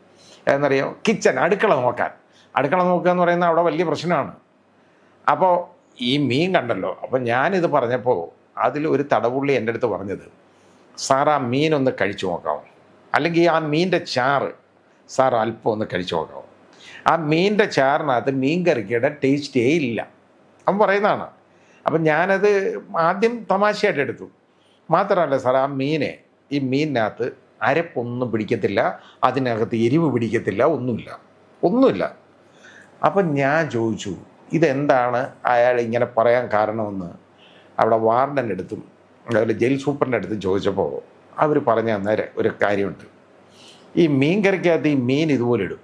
എന്നറിയോ കിച്ചൺ അടുക്കള നോക്കാൻ അടുക്കള നോക്കുക എന്ന് പറയുന്നത് അവിടെ വലിയ പ്രശ്നമാണ് അപ്പോൾ ഈ മീൻ കണ്ടല്ലോ അപ്പോൾ ഞാനിത് പറഞ്ഞപ്പോൾ അതിൽ ഒരു തടവുള്ളി എൻ്റെ അടുത്ത് പറഞ്ഞത് സാർ ആ മീനൊന്ന് കഴിച്ചു നോക്കാമോ അല്ലെങ്കിൽ ആ മീൻ്റെ ചാറ് സാർ അല്പം ഒന്ന് കഴിച്ചു നോക്കാവോ ആ മീനിൻ്റെ ചാറിനകത്ത് മീൻ കറിക്കയുടെ ടേസ്റ്റേ ഇല്ല അവൻ പറയുന്നതാണ് അപ്പം ഞാനത് ആദ്യം തമാശയായിട്ട് എടുത്തു മാത്രമല്ല സാർ ആ മീനെ ഈ മീനിനകത്ത് അരപ്പൊന്നും പിടിക്കത്തില്ല അതിനകത്ത് എരിവ് പിടിക്കത്തില്ല ഒന്നുമില്ല ഒന്നുമില്ല അപ്പം ഞാൻ ചോദിച്ചു ഇതെന്താണ് അയാൾ ഇങ്ങനെ പറയാൻ കാരണമെന്ന് അവിടെ വാർഡൻ്റെ അടുത്തും അതുപോലെ ജയിൽ സൂപ്രൻ്റെ അടുത്തും ചോദിച്ചപ്പോൾ അവർ പറഞ്ഞു തന്നേരെ ഒരു കാര്യമുണ്ട് ഈ മീൻ കറിക്കകത്ത് ഈ മീൻ ഇതുപോലെ ഇടും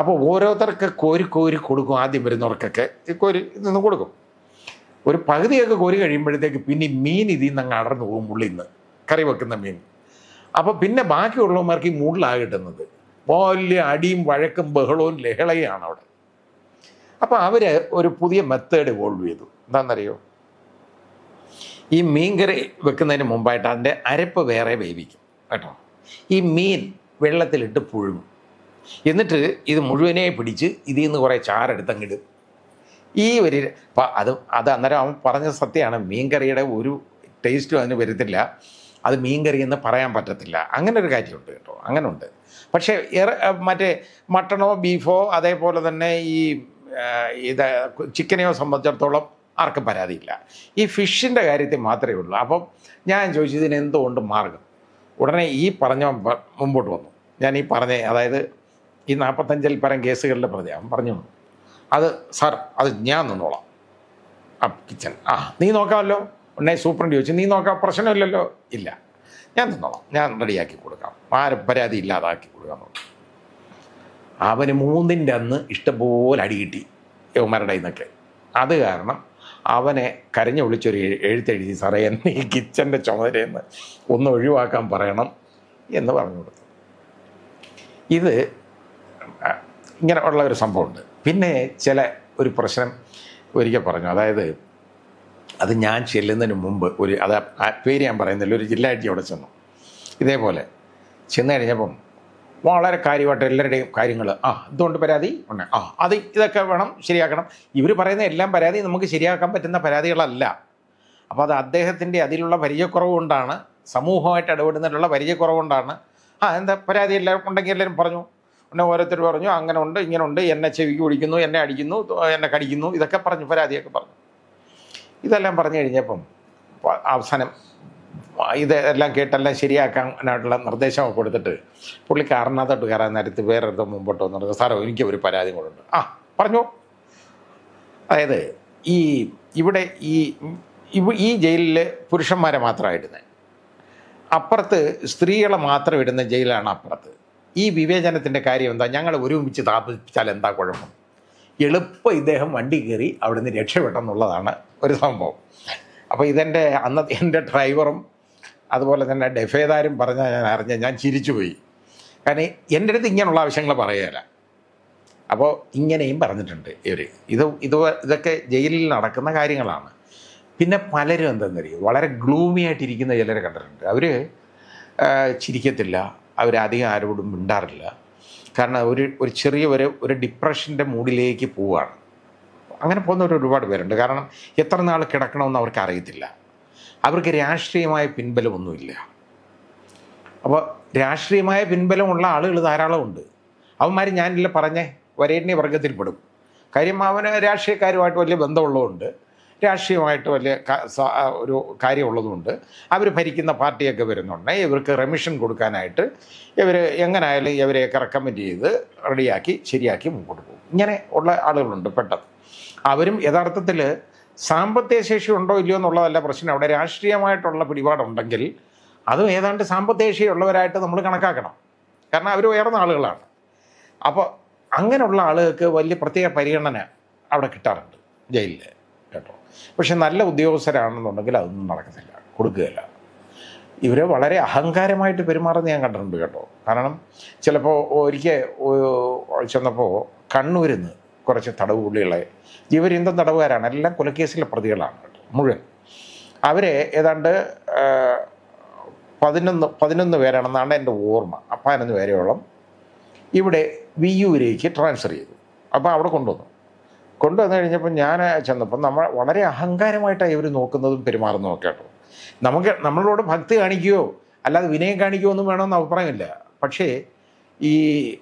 അപ്പോൾ ഓരോരുത്തർക്ക് കോരി കോരി കൊടുക്കും ആദ്യം വരുന്നവർക്കൊക്കെ കോരി ഇതിൽ നിന്ന് കൊടുക്കും ഒരു പകുതിയൊക്കെ കോരി കഴിയുമ്പോഴത്തേക്ക് പിന്നെ മീൻ ഇതിൽ നിന്ന് അങ്ങ് അടർന്നു പോകും ഉള്ളിൽ നിന്ന് കറി വെക്കുന്ന മീൻ അപ്പോൾ പിന്നെ ബാക്കിയുള്ളവന്മാർക്ക് ഈ മുള്ളാണ് കിട്ടുന്നത് വലിയ അടിയും വഴക്കും ബഹളവും ലഹളയാണ് അവിടെ അപ്പോൾ അവർ ഒരു പുതിയ മെത്തേഡ് ഇവോൾവ് ചെയ്തു എന്താണെന്നറിയോ ഈ മീൻ കറി വെക്കുന്നതിന് മുമ്പായിട്ട് അതിൻ്റെ അരപ്പ് വേറെ വേവിക്കും കേട്ടോ ഈ മീൻ വെള്ളത്തിലിട്ട് പുഴുങ്ങും എന്നിട്ട് ഇത് മുഴുവനെ പിടിച്ച് ഇതിൽ നിന്ന് കുറേ ചാരെടുത്തങ്ങിടും ഈ ഒരു അത് അത് അന്നേരം അവൻ പറഞ്ഞ സത്യമാണ് മീൻകറിയുടെ ഒരു ടേസ്റ്റും അതിന് വരത്തില്ല അത് മീൻകറി എന്ന് പറയാൻ പറ്റത്തില്ല അങ്ങനെ ഒരു കാര്യമുണ്ട് കേട്ടോ അങ്ങനെ ഉണ്ട് പക്ഷേ മറ്റേ മട്ടണോ ബീഫോ അതേപോലെ തന്നെ ഈ ഇത് ചിക്കനെയോ സംബന്ധിച്ചിടത്തോളം ആർക്കും പരാതിയില്ല ഈ ഫിഷിൻ്റെ കാര്യത്തിൽ മാത്രമേ ഉള്ളൂ അപ്പം ഞാൻ ചോദിച്ചതിന് എന്തുകൊണ്ട് മാർഗം ഉടനെ ഈ പറഞ്ഞവൻ മുമ്പോട്ട് വന്നു ഞാൻ ഈ പറഞ്ഞ അതായത് ഈ നാൽപ്പത്തഞ്ചിൽ പരം കേസുകളിലെ പ്രതി അവൻ പറഞ്ഞു അത് സാർ അത് ഞാൻ നിന്നോളാം ആ കിച്ചൺ ആ നീ നോക്കാമല്ലോ ഉടനെ സൂപ്രണ്ട് ചോദിച്ചു നീ നോക്കാം പ്രശ്നമില്ലല്ലോ ഇല്ല ഞാൻ നിന്നോളാം ഞാൻ റെഡിയാക്കി കൊടുക്കാം ആരും പരാതി ഇല്ലാതാക്കി കൊടുക്കാം അവന് മൂന്നിൻ്റെ അന്ന് ഇഷ്ടംപോലെ അടി കിട്ടി യൗമരുടെ ഇന്നൊക്കെ അത് കാരണം അവനെ കരഞ്ഞു വിളിച്ചൊരു എഴുത്തെഴുതി സാറേ എന്നെ ഈ കിച്ചൻ്റെ ചുമതലയെന്ന് ഒന്ന് ഒഴിവാക്കാൻ പറയണം എന്ന് പറഞ്ഞു കൊടുത്തു ഇത് ഇങ്ങനെ ഉള്ള ഒരു സംഭവമുണ്ട് പിന്നെ ചില ഒരു പ്രശ്നം ഒരിക്കൽ പറഞ്ഞു അതായത് അത് ഞാൻ ചെല്ലുന്നതിന് മുമ്പ് ഒരു അത് പേര് ഞാൻ പറയുന്നില്ല ഒരു ജില്ലാ അവിടെ ചെന്നു ഇതേപോലെ ചെന്ന് കഴിഞ്ഞപ്പം വളരെ കാര്യമായിട്ട് എല്ലാവരുടെയും കാര്യങ്ങൾ ആ എന്തുകൊണ്ട് പരാതി ഉണ്ട് ആ അത് ഇതൊക്കെ വേണം ശരിയാക്കണം ഇവർ പറയുന്ന എല്ലാം പരാതി നമുക്ക് ശരിയാക്കാൻ പറ്റുന്ന പരാതികളല്ല അപ്പോൾ അത് അദ്ദേഹത്തിൻ്റെ അതിലുള്ള പരിചയക്കുറവ് കൊണ്ടാണ് സമൂഹമായിട്ട് ഇടപെടുന്നതിലുള്ള പരിചയക്കുറവ് കൊണ്ടാണ് ആ എന്താ പരാതി എല്ലാവർക്കും ഉണ്ടെങ്കിൽ എല്ലാവരും പറഞ്ഞു പിന്നെ ഓരോരുത്തർ പറഞ്ഞു അങ്ങനെ ഉണ്ട് ഇങ്ങനെ ഉണ്ട് എന്നെ ചെവിക്ക് പിടിക്കുന്നു എന്നെ അടിക്കുന്നു എന്നെ കടിക്കുന്നു ഇതൊക്കെ പറഞ്ഞു പരാതിയൊക്കെ പറഞ്ഞു ഇതെല്ലാം പറഞ്ഞു കഴിഞ്ഞപ്പം അവസാനം ഇതെല്ലാം കേട്ടെല്ലാം ശരിയാക്കാനായിട്ടുള്ള നിർദ്ദേശമൊക്കെ കൊടുത്തിട്ട് പുള്ളിക്കാരനകത്തോട്ട് കയറാൻ നേരത്ത് വേറെടുത്ത് മുമ്പോട്ട് വന്നിട്ട് സാറോ എനിക്ക് ഒരു പരാതി ഉണ്ട് ആ പറഞ്ഞോ അതായത് ഈ ഇവിടെ ഈ ഈ ജയിലിൽ പുരുഷന്മാരെ മാത്രമാണ് ഇടുന്നത് അപ്പുറത്ത് സ്ത്രീകളെ മാത്രം ഇടുന്ന ജയിലാണ് അപ്പുറത്ത് ഈ വിവേചനത്തിൻ്റെ കാര്യം എന്താ ഞങ്ങൾ ഒരുമിച്ച് താപിച്ചാൽ എന്താ കുഴപ്പം എളുപ്പം ഇദ്ദേഹം വണ്ടി കയറി അവിടുന്ന് രക്ഷപ്പെട്ടെന്നുള്ളതാണ് ഒരു സംഭവം അപ്പോൾ ഇതെൻ്റെ അന്ന് എൻ്റെ ഡ്രൈവറും അതുപോലെ തന്നെ ഡെഫേദാരും പറഞ്ഞാൽ ഞാൻ അറിഞ്ഞ ഞാൻ ചിരിച്ചുപോയി കാരണം എൻ്റെ അടുത്ത് ഇങ്ങനെയുള്ള ആവശ്യങ്ങൾ പറയുകയല്ല അപ്പോൾ ഇങ്ങനെയും പറഞ്ഞിട്ടുണ്ട് ഇവർ ഇത് ഇത് ഇതൊക്കെ ജയിലിൽ നടക്കുന്ന കാര്യങ്ങളാണ് പിന്നെ പലരും എന്തെന്നറിയോ വളരെ ഗ്ലൂമി ആയിട്ടിരിക്കുന്ന ചിലരെ കണ്ടിട്ടുണ്ട് അവർ ചിരിക്കത്തില്ല അവരധികം ആരോടും മിണ്ടാറില്ല കാരണം ഒരു ഒരു ചെറിയ ഒരു ഒരു ഡിപ്രഷൻ്റെ മൂഡിലേക്ക് പോവുകയാണ് അങ്ങനെ പോകുന്നവർ ഒരുപാട് പേരുണ്ട് കാരണം എത്ര നാൾ കിടക്കണമെന്ന് അവർക്ക് അറിയത്തില്ല അവർക്ക് രാഷ്ട്രീയമായ പിൻബലമൊന്നുമില്ല അപ്പോൾ രാഷ്ട്രീയമായ പിൻബലമുള്ള ആളുകൾ ധാരാളമുണ്ട് അവന്മാർ ഞാനില്ല പറഞ്ഞേ വരേണ്യ വർഗത്തിൽപ്പെടും കാര്യം അവന് രാഷ്ട്രീയക്കാരുമായിട്ട് വലിയ ബന്ധമുള്ളതുകൊണ്ട് രാഷ്ട്രീയമായിട്ട് വലിയ ഒരു കാര്യമുള്ളതുകൊണ്ട് അവർ ഭരിക്കുന്ന പാർട്ടിയൊക്കെ വരുന്നുണ്ട് ഇവർക്ക് റെമിഷൻ കൊടുക്കാനായിട്ട് ഇവർ എങ്ങനായാലും ഇവരെയൊക്കെ റെക്കമെൻഡ് ചെയ്ത് റെഡിയാക്കി ശരിയാക്കി മുമ്പോട്ട് പോകും ഇങ്ങനെ ഉള്ള ആളുകളുണ്ട് പെട്ടെന്ന് അവരും യഥാർത്ഥത്തിൽ സാമ്പത്തിക ശേഷി ഉണ്ടോ ഇല്ലയോ എന്നുള്ളതല്ല പ്രശ്നം അവിടെ രാഷ്ട്രീയമായിട്ടുള്ള പിടിപാടുണ്ടെങ്കിൽ അതും ഏതാണ്ട് സാമ്പത്തിക ശേഷിയുള്ളവരായിട്ട് നമ്മൾ കണക്കാക്കണം കാരണം അവർ ഉയർന്ന ആളുകളാണ് അപ്പോൾ അങ്ങനെയുള്ള ആളുകൾക്ക് വലിയ പ്രത്യേക പരിഗണന അവിടെ കിട്ടാറുണ്ട് ജയിലിൽ കേട്ടോ പക്ഷെ നല്ല ഉദ്യോഗസ്ഥരാണെന്നുണ്ടെങ്കിൽ അതൊന്നും നടക്കത്തില്ല കൊടുക്കുകയില്ല ഇവർ വളരെ അഹങ്കാരമായിട്ട് പെരുമാറുന്ന ഞാൻ കണ്ടിട്ടുണ്ട് കേട്ടോ കാരണം ചിലപ്പോൾ ഒരിക്കൽ ചെന്നപ്പോൾ കണ്ണൂരിൽ നിന്ന് കുറച്ച് തടവ് പുള്ളികളെ ഇവരിന്തം തടവുകാരാണ് എല്ലാം കൊലക്കേസിലെ പ്രതികളാണ് മുഴുവൻ അവരെ ഏതാണ്ട് പതിനൊന്ന് പതിനൊന്ന് പേരാണെന്നാണ് എൻ്റെ ഓർമ്മ പതിനൊന്ന് പേരെയോളം ഇവിടെ വിയൂരേക്ക് ട്രാൻസ്ഫർ ചെയ്തു അപ്പോൾ അവിടെ കൊണ്ടുവന്നു കൊണ്ടുവന്നു കഴിഞ്ഞപ്പോൾ ഞാൻ ചെന്നപ്പം നമ്മൾ വളരെ അഹങ്കാരമായിട്ടാണ് ഇവർ നോക്കുന്നതും പെരുമാറുന്നതും ഒക്കെ കേട്ടോ നമുക്ക് നമ്മളോട് ഭക്തി കാണിക്കുകയോ അല്ലാതെ വിനയം കാണിക്കുകയോ ഒന്നും വേണമെന്ന് അഭിപ്രായമില്ല പക്ഷേ ഈ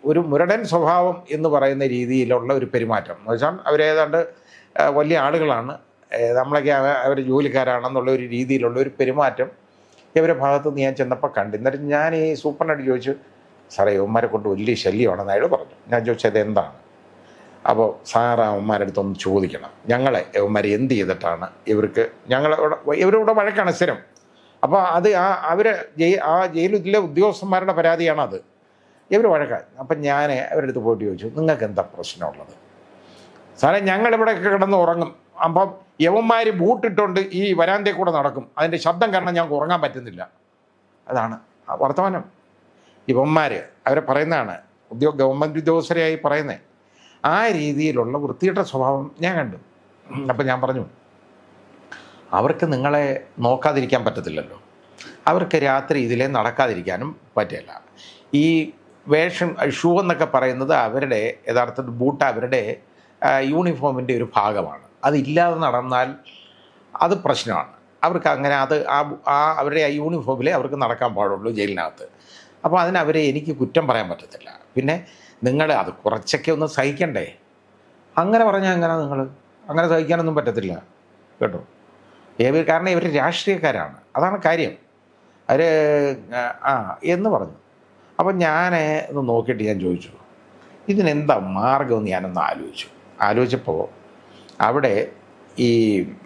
ഒരു മുരടൻ സ്വഭാവം എന്ന് പറയുന്ന രീതിയിലുള്ള ഒരു പെരുമാറ്റം എന്ന് വെച്ചാൽ അവരേതാണ്ട് വലിയ ആളുകളാണ് നമ്മളൊക്കെ അവർ ജോലിക്കാരാണെന്നുള്ള ഒരു രീതിയിലുള്ള ഒരു പെരുമാറ്റം ഇവരുടെ ഭാഗത്തുനിന്ന് ഞാൻ ചെന്നപ്പോൾ കണ്ടു എന്നിട്ട് ഞാൻ ഈ സൂപ്പറിനോട് ചോദിച്ചു സാറേ ഇവന്മാരെ കൊണ്ട് വലിയ ശല്യമാണെന്ന് അയാൾ പറഞ്ഞു ഞാൻ ചോദിച്ചത് എന്താണ് അപ്പോൾ സാറ് അടുത്തൊന്ന് ചോദിക്കണം ഞങ്ങളെ ഇവന്മാർ എന്ത് ചെയ്തിട്ടാണ് ഇവർക്ക് ഞങ്ങളെ ഇവരോട് വഴക്കാണ് സ്ഥിരം അപ്പോൾ അത് ആ അവർ ജയിൽ ആ ജയിലിലെ ഉദ്യോഗസ്ഥന്മാരുടെ പരാതിയാണത് ഇവർ വഴക്കാൻ അപ്പം ഞാൻ അവരുടെ അടുത്ത് പോയിട്ട് ചോദിച്ചു നിങ്ങൾക്ക് എന്താ പ്രശ്നമുള്ളത് സാറേ ഞങ്ങളിവിടെ കിടന്ന് ഉറങ്ങും അപ്പം യവന്മാർ ബൂട്ടിട്ടുണ്ട് ഈ വരാന്തയിൽ കൂടെ നടക്കും അതിൻ്റെ ശബ്ദം കാരണം ഞങ്ങൾക്ക് ഉറങ്ങാൻ പറ്റുന്നില്ല അതാണ് വർത്തമാനം യുവന്മാർ അവരെ പറയുന്നതാണ് ഉദ്യോഗ ഗവൺമെൻറ് ഉദ്യോഗസ്ഥരെയായി പറയുന്നത് ആ രീതിയിലുള്ള വൃത്തിയുടെ സ്വഭാവം ഞാൻ കണ്ടു അപ്പം ഞാൻ പറഞ്ഞു അവർക്ക് നിങ്ങളെ നോക്കാതിരിക്കാൻ പറ്റത്തില്ലല്ലോ അവർക്ക് രാത്രി ഇതിലെ നടക്കാതിരിക്കാനും പറ്റില്ല ഈ വേഷം ഷൂ എന്നൊക്കെ പറയുന്നത് അവരുടെ യഥാർത്ഥത്തിൽ ബൂട്ട് അവരുടെ യൂണിഫോമിൻ്റെ ഒരു ഭാഗമാണ് അതില്ലാതെ നടന്നാൽ അത് പ്രശ്നമാണ് അവർക്ക് അങ്ങനെ അത് ആ ആ അവരുടെ ആ യൂണിഫോമിലേ അവർക്ക് നടക്കാൻ പാടുള്ളൂ ജയിലിനകത്ത് അപ്പോൾ അതിനവരെ എനിക്ക് കുറ്റം പറയാൻ പറ്റത്തില്ല പിന്നെ നിങ്ങൾ അത് കുറച്ചൊക്കെ ഒന്ന് സഹിക്കണ്ടേ അങ്ങനെ പറഞ്ഞാൽ അങ്ങനെ നിങ്ങൾ അങ്ങനെ സഹിക്കാനൊന്നും പറ്റത്തില്ല കേട്ടോ ഏവർ കാരണം ഇവർ രാഷ്ട്രീയക്കാരാണ് അതാണ് കാര്യം അവർ ആ എന്ന് പറഞ്ഞു അപ്പം ഞാൻ ഒന്ന് നോക്കിയിട്ട് ഞാൻ ചോദിച്ചു ഇതിനെന്താ മാർഗമെന്ന് ഞാനൊന്ന് ആലോചിച്ചു ആലോചിച്ചപ്പോൾ അവിടെ ഈ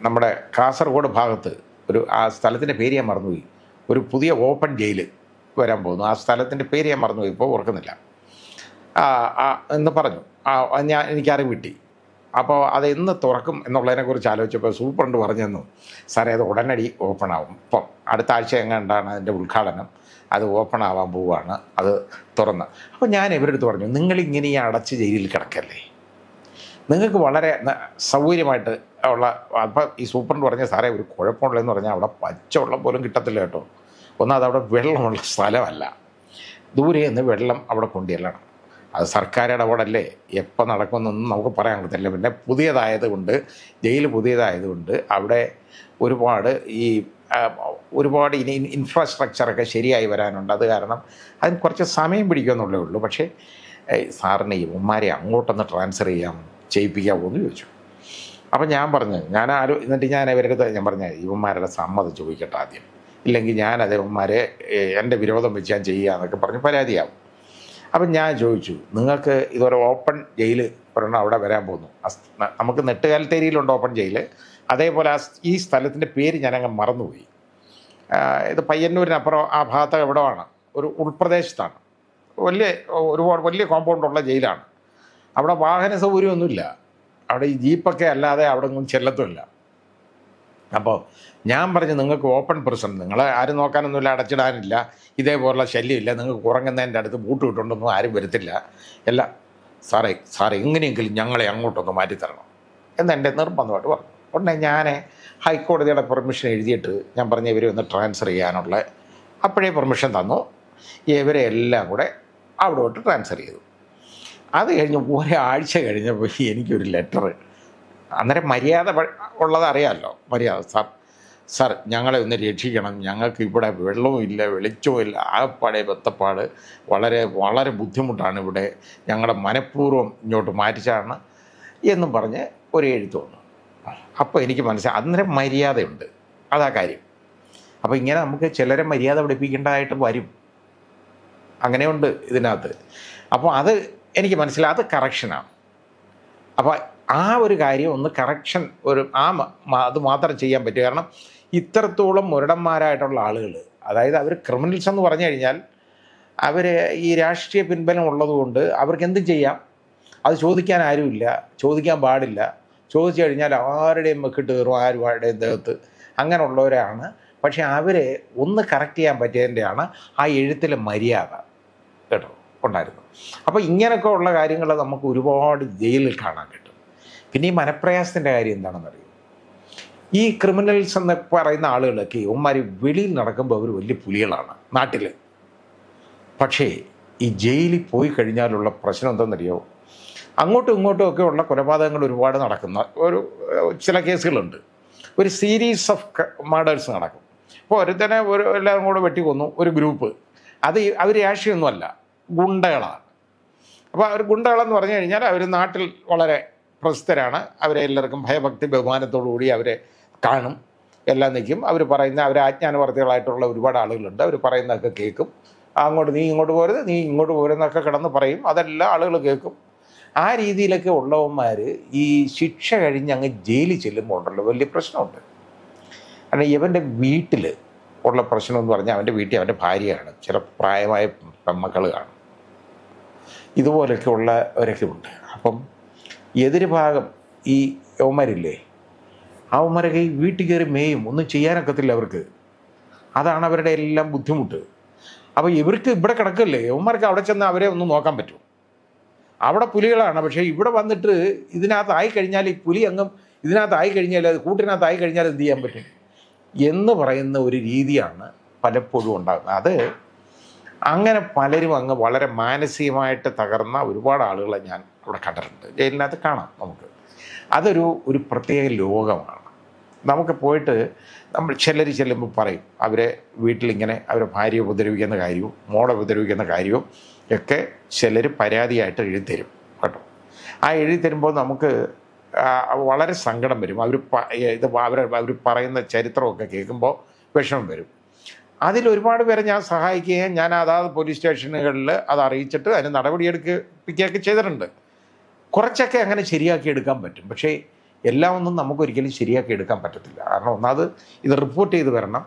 നമ്മുടെ കാസർഗോഡ് ഭാഗത്ത് ഒരു ആ സ്ഥലത്തിൻ്റെ പേര് ഞാൻ മറന്നുപോയി ഒരു പുതിയ ഓപ്പൺ ജയിൽ വരാൻ പോകുന്നു ആ സ്ഥലത്തിൻ്റെ പേര് ഞാൻ മറന്നുപോയി ഇപ്പോൾ ഓർക്കുന്നില്ല എന്ന് പറഞ്ഞു ഞാൻ എനിക്കറിവ് കിട്ടി അപ്പോൾ അത് എന്ന് തുറക്കും എന്നുള്ളതിനെക്കുറിച്ച് ആലോചിച്ചപ്പോൾ സൂപ്രണ്ട് പറഞ്ഞു സാറേ അത് ഉടനടി ഓപ്പൺ ആവും ഇപ്പം അടുത്ത ആഴ്ച എങ്ങാണ്ടാണ് അതിൻ്റെ ഉദ്ഘാടനം അത് ഓപ്പൺ ആവാൻ പോവുകയാണ് അത് തുറന്ന് അപ്പോൾ ഞാൻ ഇവരെടുത്ത് പറഞ്ഞു നിങ്ങളിങ്ങനെ ഈ അടച്ച് ജയിലിൽ കിടക്കല്ലേ നിങ്ങൾക്ക് വളരെ സൗകര്യമായിട്ട് ഉള്ള അപ്പം ഈ സൂപ്രണ്ട് പറഞ്ഞ സാറേ ഒരു കുഴപ്പമുള്ളതെന്ന് പറഞ്ഞാൽ അവിടെ പച്ചവെള്ളം പോലും കിട്ടത്തില്ല കേട്ടോ ഒന്നാമത് അവിടെ വെള്ളമുള്ള സ്ഥലമല്ല ദൂരെ നിന്ന് വെള്ളം അവിടെ കൊണ്ടുവരണം അത് സർക്കാർ അല്ലേ എപ്പോൾ നടക്കുന്നൊന്നും നമുക്ക് പറയാൻ പറ്റത്തില്ല പിന്നെ പുതിയതായതുകൊണ്ട് ജയിൽ പുതിയതായതുകൊണ്ട് അവിടെ ഒരുപാട് ഈ ഒരുപാട് ഇനി ഇൻഫ്രാസ്ട്രക്ചറൊക്കെ ശരിയായി വരാനുണ്ട് അത് കാരണം അതിന് കുറച്ച് സമയം പിടിക്കുമെന്നുള്ളേ ഉള്ളൂ പക്ഷേ സാറിനെ ഉമ്മാരെ അങ്ങോട്ടൊന്ന് ട്രാൻസ്ഫർ ചെയ്യാം ചെയ്യിപ്പിക്കാമോ എന്ന് ചോദിച്ചു അപ്പം ഞാൻ പറഞ്ഞു ഞാൻ ആരോ എന്നിട്ട് ഞാൻ ഇവരുടെ ഞാൻ പറഞ്ഞു ഇവന്മാരുടെ സമ്മതം ചോദിക്കട്ടെ ആദ്യം ഇല്ലെങ്കിൽ ഞാൻ അതേവന്മാരെ എൻ്റെ വിരോധം വെച്ച് ഞാൻ ചെയ്യുക എന്നൊക്കെ പറഞ്ഞ് പരാതിയാവും അപ്പം ഞാൻ ചോദിച്ചു നിങ്ങൾക്ക് ഇതുപോലെ ഓപ്പൺ ജയിൽ ഒരെണ്ണം അവിടെ വരാൻ പോകുന്നു നമുക്ക് നെട്ടുകാലത്തേരിയിലുണ്ട് ഓപ്പൺ ജയിൽ അതേപോലെ ആ ഈ സ്ഥലത്തിൻ്റെ പേര് ഞാനങ്ങ് മറന്നുപോയി ഇത് പയ്യന്നൂരിനപ്പുറം ആ ഭാഗത്ത് എവിടെ ആണ് ഒരു ഉൾപ്രദേശത്താണ് വലിയ ഒരുപാട് വലിയ കോമ്പൗണ്ടുള്ള ജയിലാണ് അവിടെ വാഹന സൗകര്യമൊന്നുമില്ല അവിടെ ഈ ജീപ്പൊക്കെ അല്ലാതെ അവിടെ ഒന്നും ചെല്ലത്തുമില്ല അപ്പോൾ ഞാൻ പറഞ്ഞു നിങ്ങൾക്ക് ഓപ്പൺ പ്രസൺ നിങ്ങൾ ആരും നോക്കാനൊന്നുമില്ല അടച്ചിടാനില്ല ഇതേപോലുള്ള ശല്യമില്ല നിങ്ങൾക്ക് ഉറങ്ങുന്നതിൻ്റെ അടുത്ത് ബൂട്ട് ഇട്ടുകൊണ്ടൊന്നും ആരും വരത്തില്ല അല്ല സാറേ സാറേ എങ്ങനെയെങ്കിലും ഞങ്ങളെ അങ്ങോട്ടൊന്ന് മാറ്റിത്തരണം എന്നെൻ്റെ നിർബന്ധമായിട്ട് പറഞ്ഞു ഉടനെ ഞാൻ ഹൈക്കോടതിയുടെ പെർമിഷൻ എഴുതിയിട്ട് ഞാൻ പറഞ്ഞ ഇവരെ ഒന്ന് ട്രാൻസ്ഫർ ചെയ്യാനുള്ള അപ്പോഴേ പെർമിഷൻ തന്നു ഇവരെ എല്ലാം കൂടെ അവിടോട്ട് ട്രാൻസ്ഫർ ചെയ്തു അത് കഴിഞ്ഞ് ഒരാഴ്ച കഴിഞ്ഞപ്പോൾ എനിക്കൊരു ലെറ്റർ അന്നേരം മര്യാദ ഉള്ളത് അറിയാമല്ലോ മര്യാദ സാർ സാർ ഞങ്ങളെ ഒന്ന് രക്ഷിക്കണം ഞങ്ങൾക്ക് ഇവിടെ വെള്ളവും ഇല്ല വെളിച്ചവും ഇല്ല ആകപ്പാടെ വെത്തപ്പാട് വളരെ വളരെ ബുദ്ധിമുട്ടാണ് ഇവിടെ ഞങ്ങളുടെ മനഃപൂർവ്വം ഇങ്ങോട്ട് മാറ്റിച്ചാണ് എന്നും പറഞ്ഞ് ഒരു എഴുത്തു വന്നു അപ്പോൾ എനിക്ക് മനസ്സിലായി അന്നേരം മര്യാദയുണ്ട് അതാ കാര്യം അപ്പോൾ ഇങ്ങനെ നമുക്ക് ചിലരെ മര്യാദ പഠിപ്പിക്കേണ്ടതായിട്ട് വരും അങ്ങനെയുണ്ട് ഇതിനകത്ത് അപ്പോൾ അത് എനിക്ക് മനസ്സിലായി അത് കറക്ഷനാണ് അപ്പോൾ ആ ഒരു കാര്യം ഒന്ന് കറക്ഷൻ ഒരു ആ അത് മാത്രം ചെയ്യാൻ പറ്റും കാരണം ഇത്രത്തോളം മുരടന്മാരായിട്ടുള്ള ആളുകൾ അതായത് അവർ ക്രിമിനൽസ് എന്ന് പറഞ്ഞു കഴിഞ്ഞാൽ അവർ ഈ രാഷ്ട്രീയ പിൻബലം ഉള്ളതുകൊണ്ട് അവർക്ക് എന്തും ചെയ്യാം അത് ചോദിക്കാൻ ആരുമില്ല ചോദിക്കാൻ പാടില്ല ചോദിച്ചു കഴിഞ്ഞാൽ ആരുടെയും വെക്കിട്ട് കയറും ആരും ആരുടെയും ദേഹത്ത് അങ്ങനെയുള്ളവരാണ് പക്ഷേ അവരെ ഒന്ന് കറക്റ്റ് ചെയ്യാൻ പറ്റിയതിൻ്റെയാണ് ആ എഴുത്തിലെ മര്യാദ കേട്ടോ ഉണ്ടായിരുന്നു അപ്പോൾ ഇങ്ങനെയൊക്കെ ഉള്ള കാര്യങ്ങൾ നമുക്ക് ഒരുപാട് ജയിലിൽ കാണാൻ കിട്ടും പിന്നെ ഈ മനപ്രയാസത്തിൻ്റെ കാര്യം എന്താണെന്ന് അറിയും ഈ ക്രിമിനൽസ് എന്ന് പറയുന്ന ആളുകളൊക്കെ ഇവന്മാർ വെളിയിൽ നടക്കുമ്പോൾ അവർ വലിയ പുലികളാണ് നാട്ടിൽ പക്ഷേ ഈ ജയിലിൽ പോയി കഴിഞ്ഞാലുള്ള പ്രശ്നം എന്താണെന്നറിയോ അങ്ങോട്ടും ഇങ്ങോട്ടും ഒക്കെ ഉള്ള കൊലപാതകങ്ങൾ ഒരുപാട് നടക്കുന്ന ഒരു ചില കേസുകളുണ്ട് ഒരു സീരീസ് ഓഫ് മർഡേഴ്സ് നടക്കും അപ്പോൾ ഒരുത്തനെ ഒരു എല്ലാവരും കൂടെ കൊന്നു ഒരു ഗ്രൂപ്പ് അത് അവർ രാഷ്ട്രീയൊന്നുമല്ല ഗുണ്ടകളാണ് അപ്പോൾ അവർ ഗുണ്ടകളെന്ന് പറഞ്ഞു കഴിഞ്ഞാൽ അവർ നാട്ടിൽ വളരെ പ്രസിദ്ധരാണ് അവരെ എല്ലാവർക്കും ഭയഭക്തി ബഹുമാനത്തോടു കൂടി അവരെ കാണും എല്ലാം നിൽക്കും അവർ പറയുന്ന അവർ ആജ്ഞാനവർത്തികളായിട്ടുള്ള ഒരുപാട് ആളുകളുണ്ട് അവർ പറയുന്നതൊക്കെ കേൾക്കും അങ്ങോട്ട് നീ ഇങ്ങോട്ട് പോരുത് നീ ഇങ്ങോട്ട് പോരുന്നൊക്കെ കിടന്ന് പറയും അതെല്ലാം ആളുകൾ കേൾക്കും ആ രീതിയിലൊക്കെ ഉള്ളവന്മാർ ഈ ശിക്ഷ കഴിഞ്ഞ് അങ്ങ് ജയിലിൽ ചെല്ലുമ്പോൾ ഉണ്ടല്ലോ വലിയ പ്രശ്നമുണ്ട് കാരണം ഇവൻ്റെ വീട്ടിൽ ഉള്ള പ്രശ്നം എന്ന് പറഞ്ഞാൽ അവൻ്റെ വീട്ടിൽ അവൻ്റെ ഭാര്യയാണ് ചില പ്രായമായ പെമ്മക്കൾ കാണും ഇതുപോലൊക്കെ ഉള്ളവരൊക്കെ ഉണ്ട് അപ്പം എതിരുഭാഗം ഈ ആ അവന്മാരൊക്കെ ഈ വീട്ടിൽ കയറി മേയും ഒന്നും ചെയ്യാനൊക്കത്തില്ല അവർക്ക് അതാണ് അവരുടെ എല്ലാം ബുദ്ധിമുട്ട് അപ്പോൾ ഇവർക്ക് ഇവിടെ കിടക്കല്ലേ യവന്മാർക്ക് അവിടെ ചെന്ന് അവരെ ഒന്ന് നോക്കാൻ പറ്റും അവിടെ പുലികളാണ് പക്ഷേ ഇവിടെ വന്നിട്ട് ഇതിനകത്തായി കഴിഞ്ഞാൽ ഈ പുലി അങ്ങും ഇതിനകത്തായി കഴിഞ്ഞാൽ അത് കൂട്ടിനകത്തായി കഴിഞ്ഞാൽ എന്ത് ചെയ്യാൻ പറ്റും എന്ന് പറയുന്ന ഒരു രീതിയാണ് പലപ്പോഴും ഉണ്ടാകുന്നത് അത് അങ്ങനെ പലരും അങ്ങ് വളരെ മാനസികമായിട്ട് തകർന്ന ഒരുപാട് ആളുകളെ ഞാൻ ഇവിടെ കണ്ടിട്ടുണ്ട് ജയിലിനകത്ത് കാണാം നമുക്ക് അതൊരു ഒരു പ്രത്യേക ലോകമാണ് നമുക്ക് പോയിട്ട് നമ്മൾ ചിലർ ചെല്ലുമ്പോൾ പറയും അവരെ വീട്ടിലിങ്ങനെ അവരെ ഭാര്യ ഉപദ്രവിക്കുന്ന കാര്യവും മോളെ ഉപദ്രവിക്കുന്ന കാര്യവും ഒക്കെ ചിലർ പരാതിയായിട്ട് എഴുതിത്തരും കേട്ടോ ആ എഴുതിത്തരുമ്പോൾ നമുക്ക് വളരെ സങ്കടം വരും അവർ ഇത് അവർ അവർ പറയുന്ന ചരിത്രമൊക്കെ കേൾക്കുമ്പോൾ വിഷമം വരും അതിൽ ഒരുപാട് പേരെ ഞാൻ സഹായിക്കുകയും ഞാൻ അതാത് പോലീസ് സ്റ്റേഷനുകളിൽ അത് അറിയിച്ചിട്ട് അതിന് നടപടിയെടുക്കിപ്പിക്കുകയൊക്കെ ചെയ്തിട്ടുണ്ട് കുറച്ചൊക്കെ അങ്ങനെ ശരിയാക്കി എടുക്കാൻ പറ്റും പക്ഷേ എല്ലാം ഒന്നും നമുക്കൊരിക്കലും ശരിയാക്കി എടുക്കാൻ പറ്റത്തില്ല കാരണം ഒന്നാമത് ഇത് റിപ്പോർട്ട് ചെയ്ത് വരണം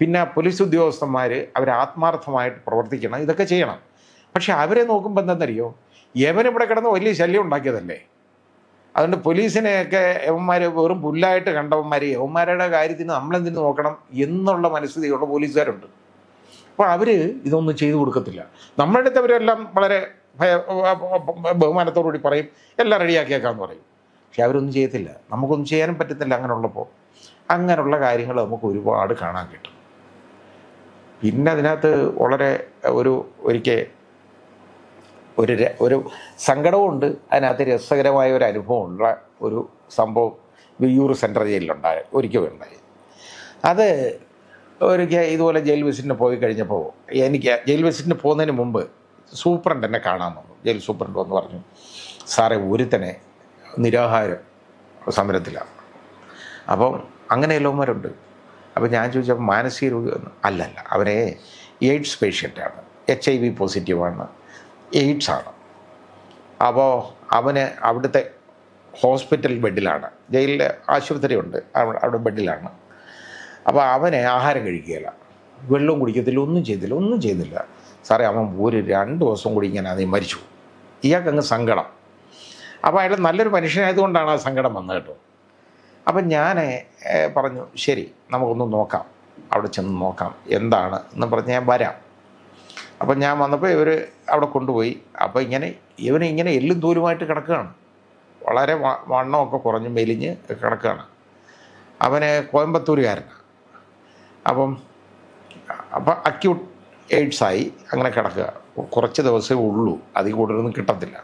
പിന്നെ പോലീസ് ഉദ്യോഗസ്ഥന്മാർ അവർ ആത്മാർത്ഥമായിട്ട് പ്രവർത്തിക്കണം ഇതൊക്കെ ചെയ്യണം പക്ഷെ അവരെ നോക്കുമ്പോൾ എന്തെന്നറിയോ യവനിവിടെ കിടന്ന് വലിയ ശല്യം ഉണ്ടാക്കിയതല്ലേ അതുകൊണ്ട് പോലീസിനെയൊക്കെ യവന്മാർ വെറും പുല്ലായിട്ട് കണ്ടവന്മാർ യവന്മാരുടെ കാര്യത്തിന് നമ്മളെന്തിന് നോക്കണം എന്നുള്ള മനസ്ഥിതിയുള്ള പോലീസുകാരുണ്ട് അപ്പോൾ അവർ ഇതൊന്നും ചെയ്തു കൊടുക്കത്തില്ല നമ്മളുടെ അടുത്ത് അവരെല്ലാം വളരെ ഭയ ബഹുമാനത്തോടുകൂടി പറയും എല്ലാം റെഡിയാക്കിയേക്കാന്ന് പറയും പക്ഷെ അവരൊന്നും ചെയ്യത്തില്ല നമുക്കൊന്നും ചെയ്യാനും പറ്റത്തില്ല അങ്ങനെയുള്ളപ്പോൾ അങ്ങനെയുള്ള കാര്യങ്ങൾ നമുക്ക് ഒരുപാട് കാണാൻ കിട്ടും പിന്നെ അതിനകത്ത് വളരെ ഒരു ഒരിക്കൽ ഒരു ഒരു സങ്കടവുമുണ്ട് അതിനകത്ത് രസകരമായ ഒരു അനുഭവമുള്ള ഒരു സംഭവം വിയൂർ സെൻട്രൽ ജയിലിലുണ്ടായ ഒരിക്കലും ഉണ്ടായി അത് ഒരിക്കൽ ഇതുപോലെ ജയിൽ വിസിറ്റിന് പോയി കഴിഞ്ഞപ്പോൾ എനിക്ക് ജയിൽ വിസിറ്റിന് പോകുന്നതിന് മുമ്പ് സൂപ്രണ്ട് എന്നെ കാണാൻ വന്നു ജയിൽ സൂപ്രണ്ട് വന്ന് പറഞ്ഞു സാറേ ഒരുത്തനെ നിരാഹാരം സമരത്തിലാണ് അപ്പം അങ്ങനെ എല്ലാവരുണ്ട് അപ്പോൾ ഞാൻ ചോദിച്ചപ്പോൾ മാനസിക രോഗി അല്ലല്ല അവനെ എയ്ഡ്സ് പേഷ്യൻ്റാണ് എച്ച് ഐ വി പോസിറ്റീവാണ് എയ്ഡ്സാണ് അപ്പോൾ അവന് അവിടുത്തെ ഹോസ്പിറ്റൽ ബെഡിലാണ് ജയിലിൽ ആശുപത്രിയുണ്ട് അവിടെ ബെഡിലാണ് അപ്പോൾ അവനെ ആഹാരം കഴിക്കുകയില്ല വെള്ളവും കുടിക്കത്തില്ല ഒന്നും ചെയ്തില്ല ഒന്നും ചെയ്തില്ല സാറേ അവൻ ഒരു രണ്ട് ദിവസം കൂടി ഇങ്ങനെ അതേ മരിച്ചു ഇയാൾക്കങ്ങ് സങ്കടം അപ്പോൾ അയാൾ നല്ലൊരു മനുഷ്യനായതുകൊണ്ടാണ് ആ സങ്കടം വന്നത് കേട്ടോ അപ്പം ഞാൻ പറഞ്ഞു ശരി നമുക്കൊന്ന് നോക്കാം അവിടെ ചെന്ന് നോക്കാം എന്താണ് എന്ന് പറഞ്ഞ് ഞാൻ വരാം അപ്പം ഞാൻ വന്നപ്പോൾ ഇവർ അവിടെ കൊണ്ടുപോയി അപ്പോൾ ഇങ്ങനെ ഇവൻ ഇങ്ങനെ എല്ലും തൂലുമായിട്ട് കിടക്കുകയാണ് വളരെ വണ്ണമൊക്കെ കുറഞ്ഞ് മെലിഞ്ഞ് കിടക്കുകയാണ് അവന് കോയമ്പത്തൂരുകാരനാണ് അപ്പം അപ്പം അക്യൂട്ട് എയ്ഡ്സായി അങ്ങനെ കിടക്കുക കുറച്ച് ദിവസമേ ഉള്ളൂ അതിൽ കൂടുതലൊന്നും കിട്ടത്തില്ല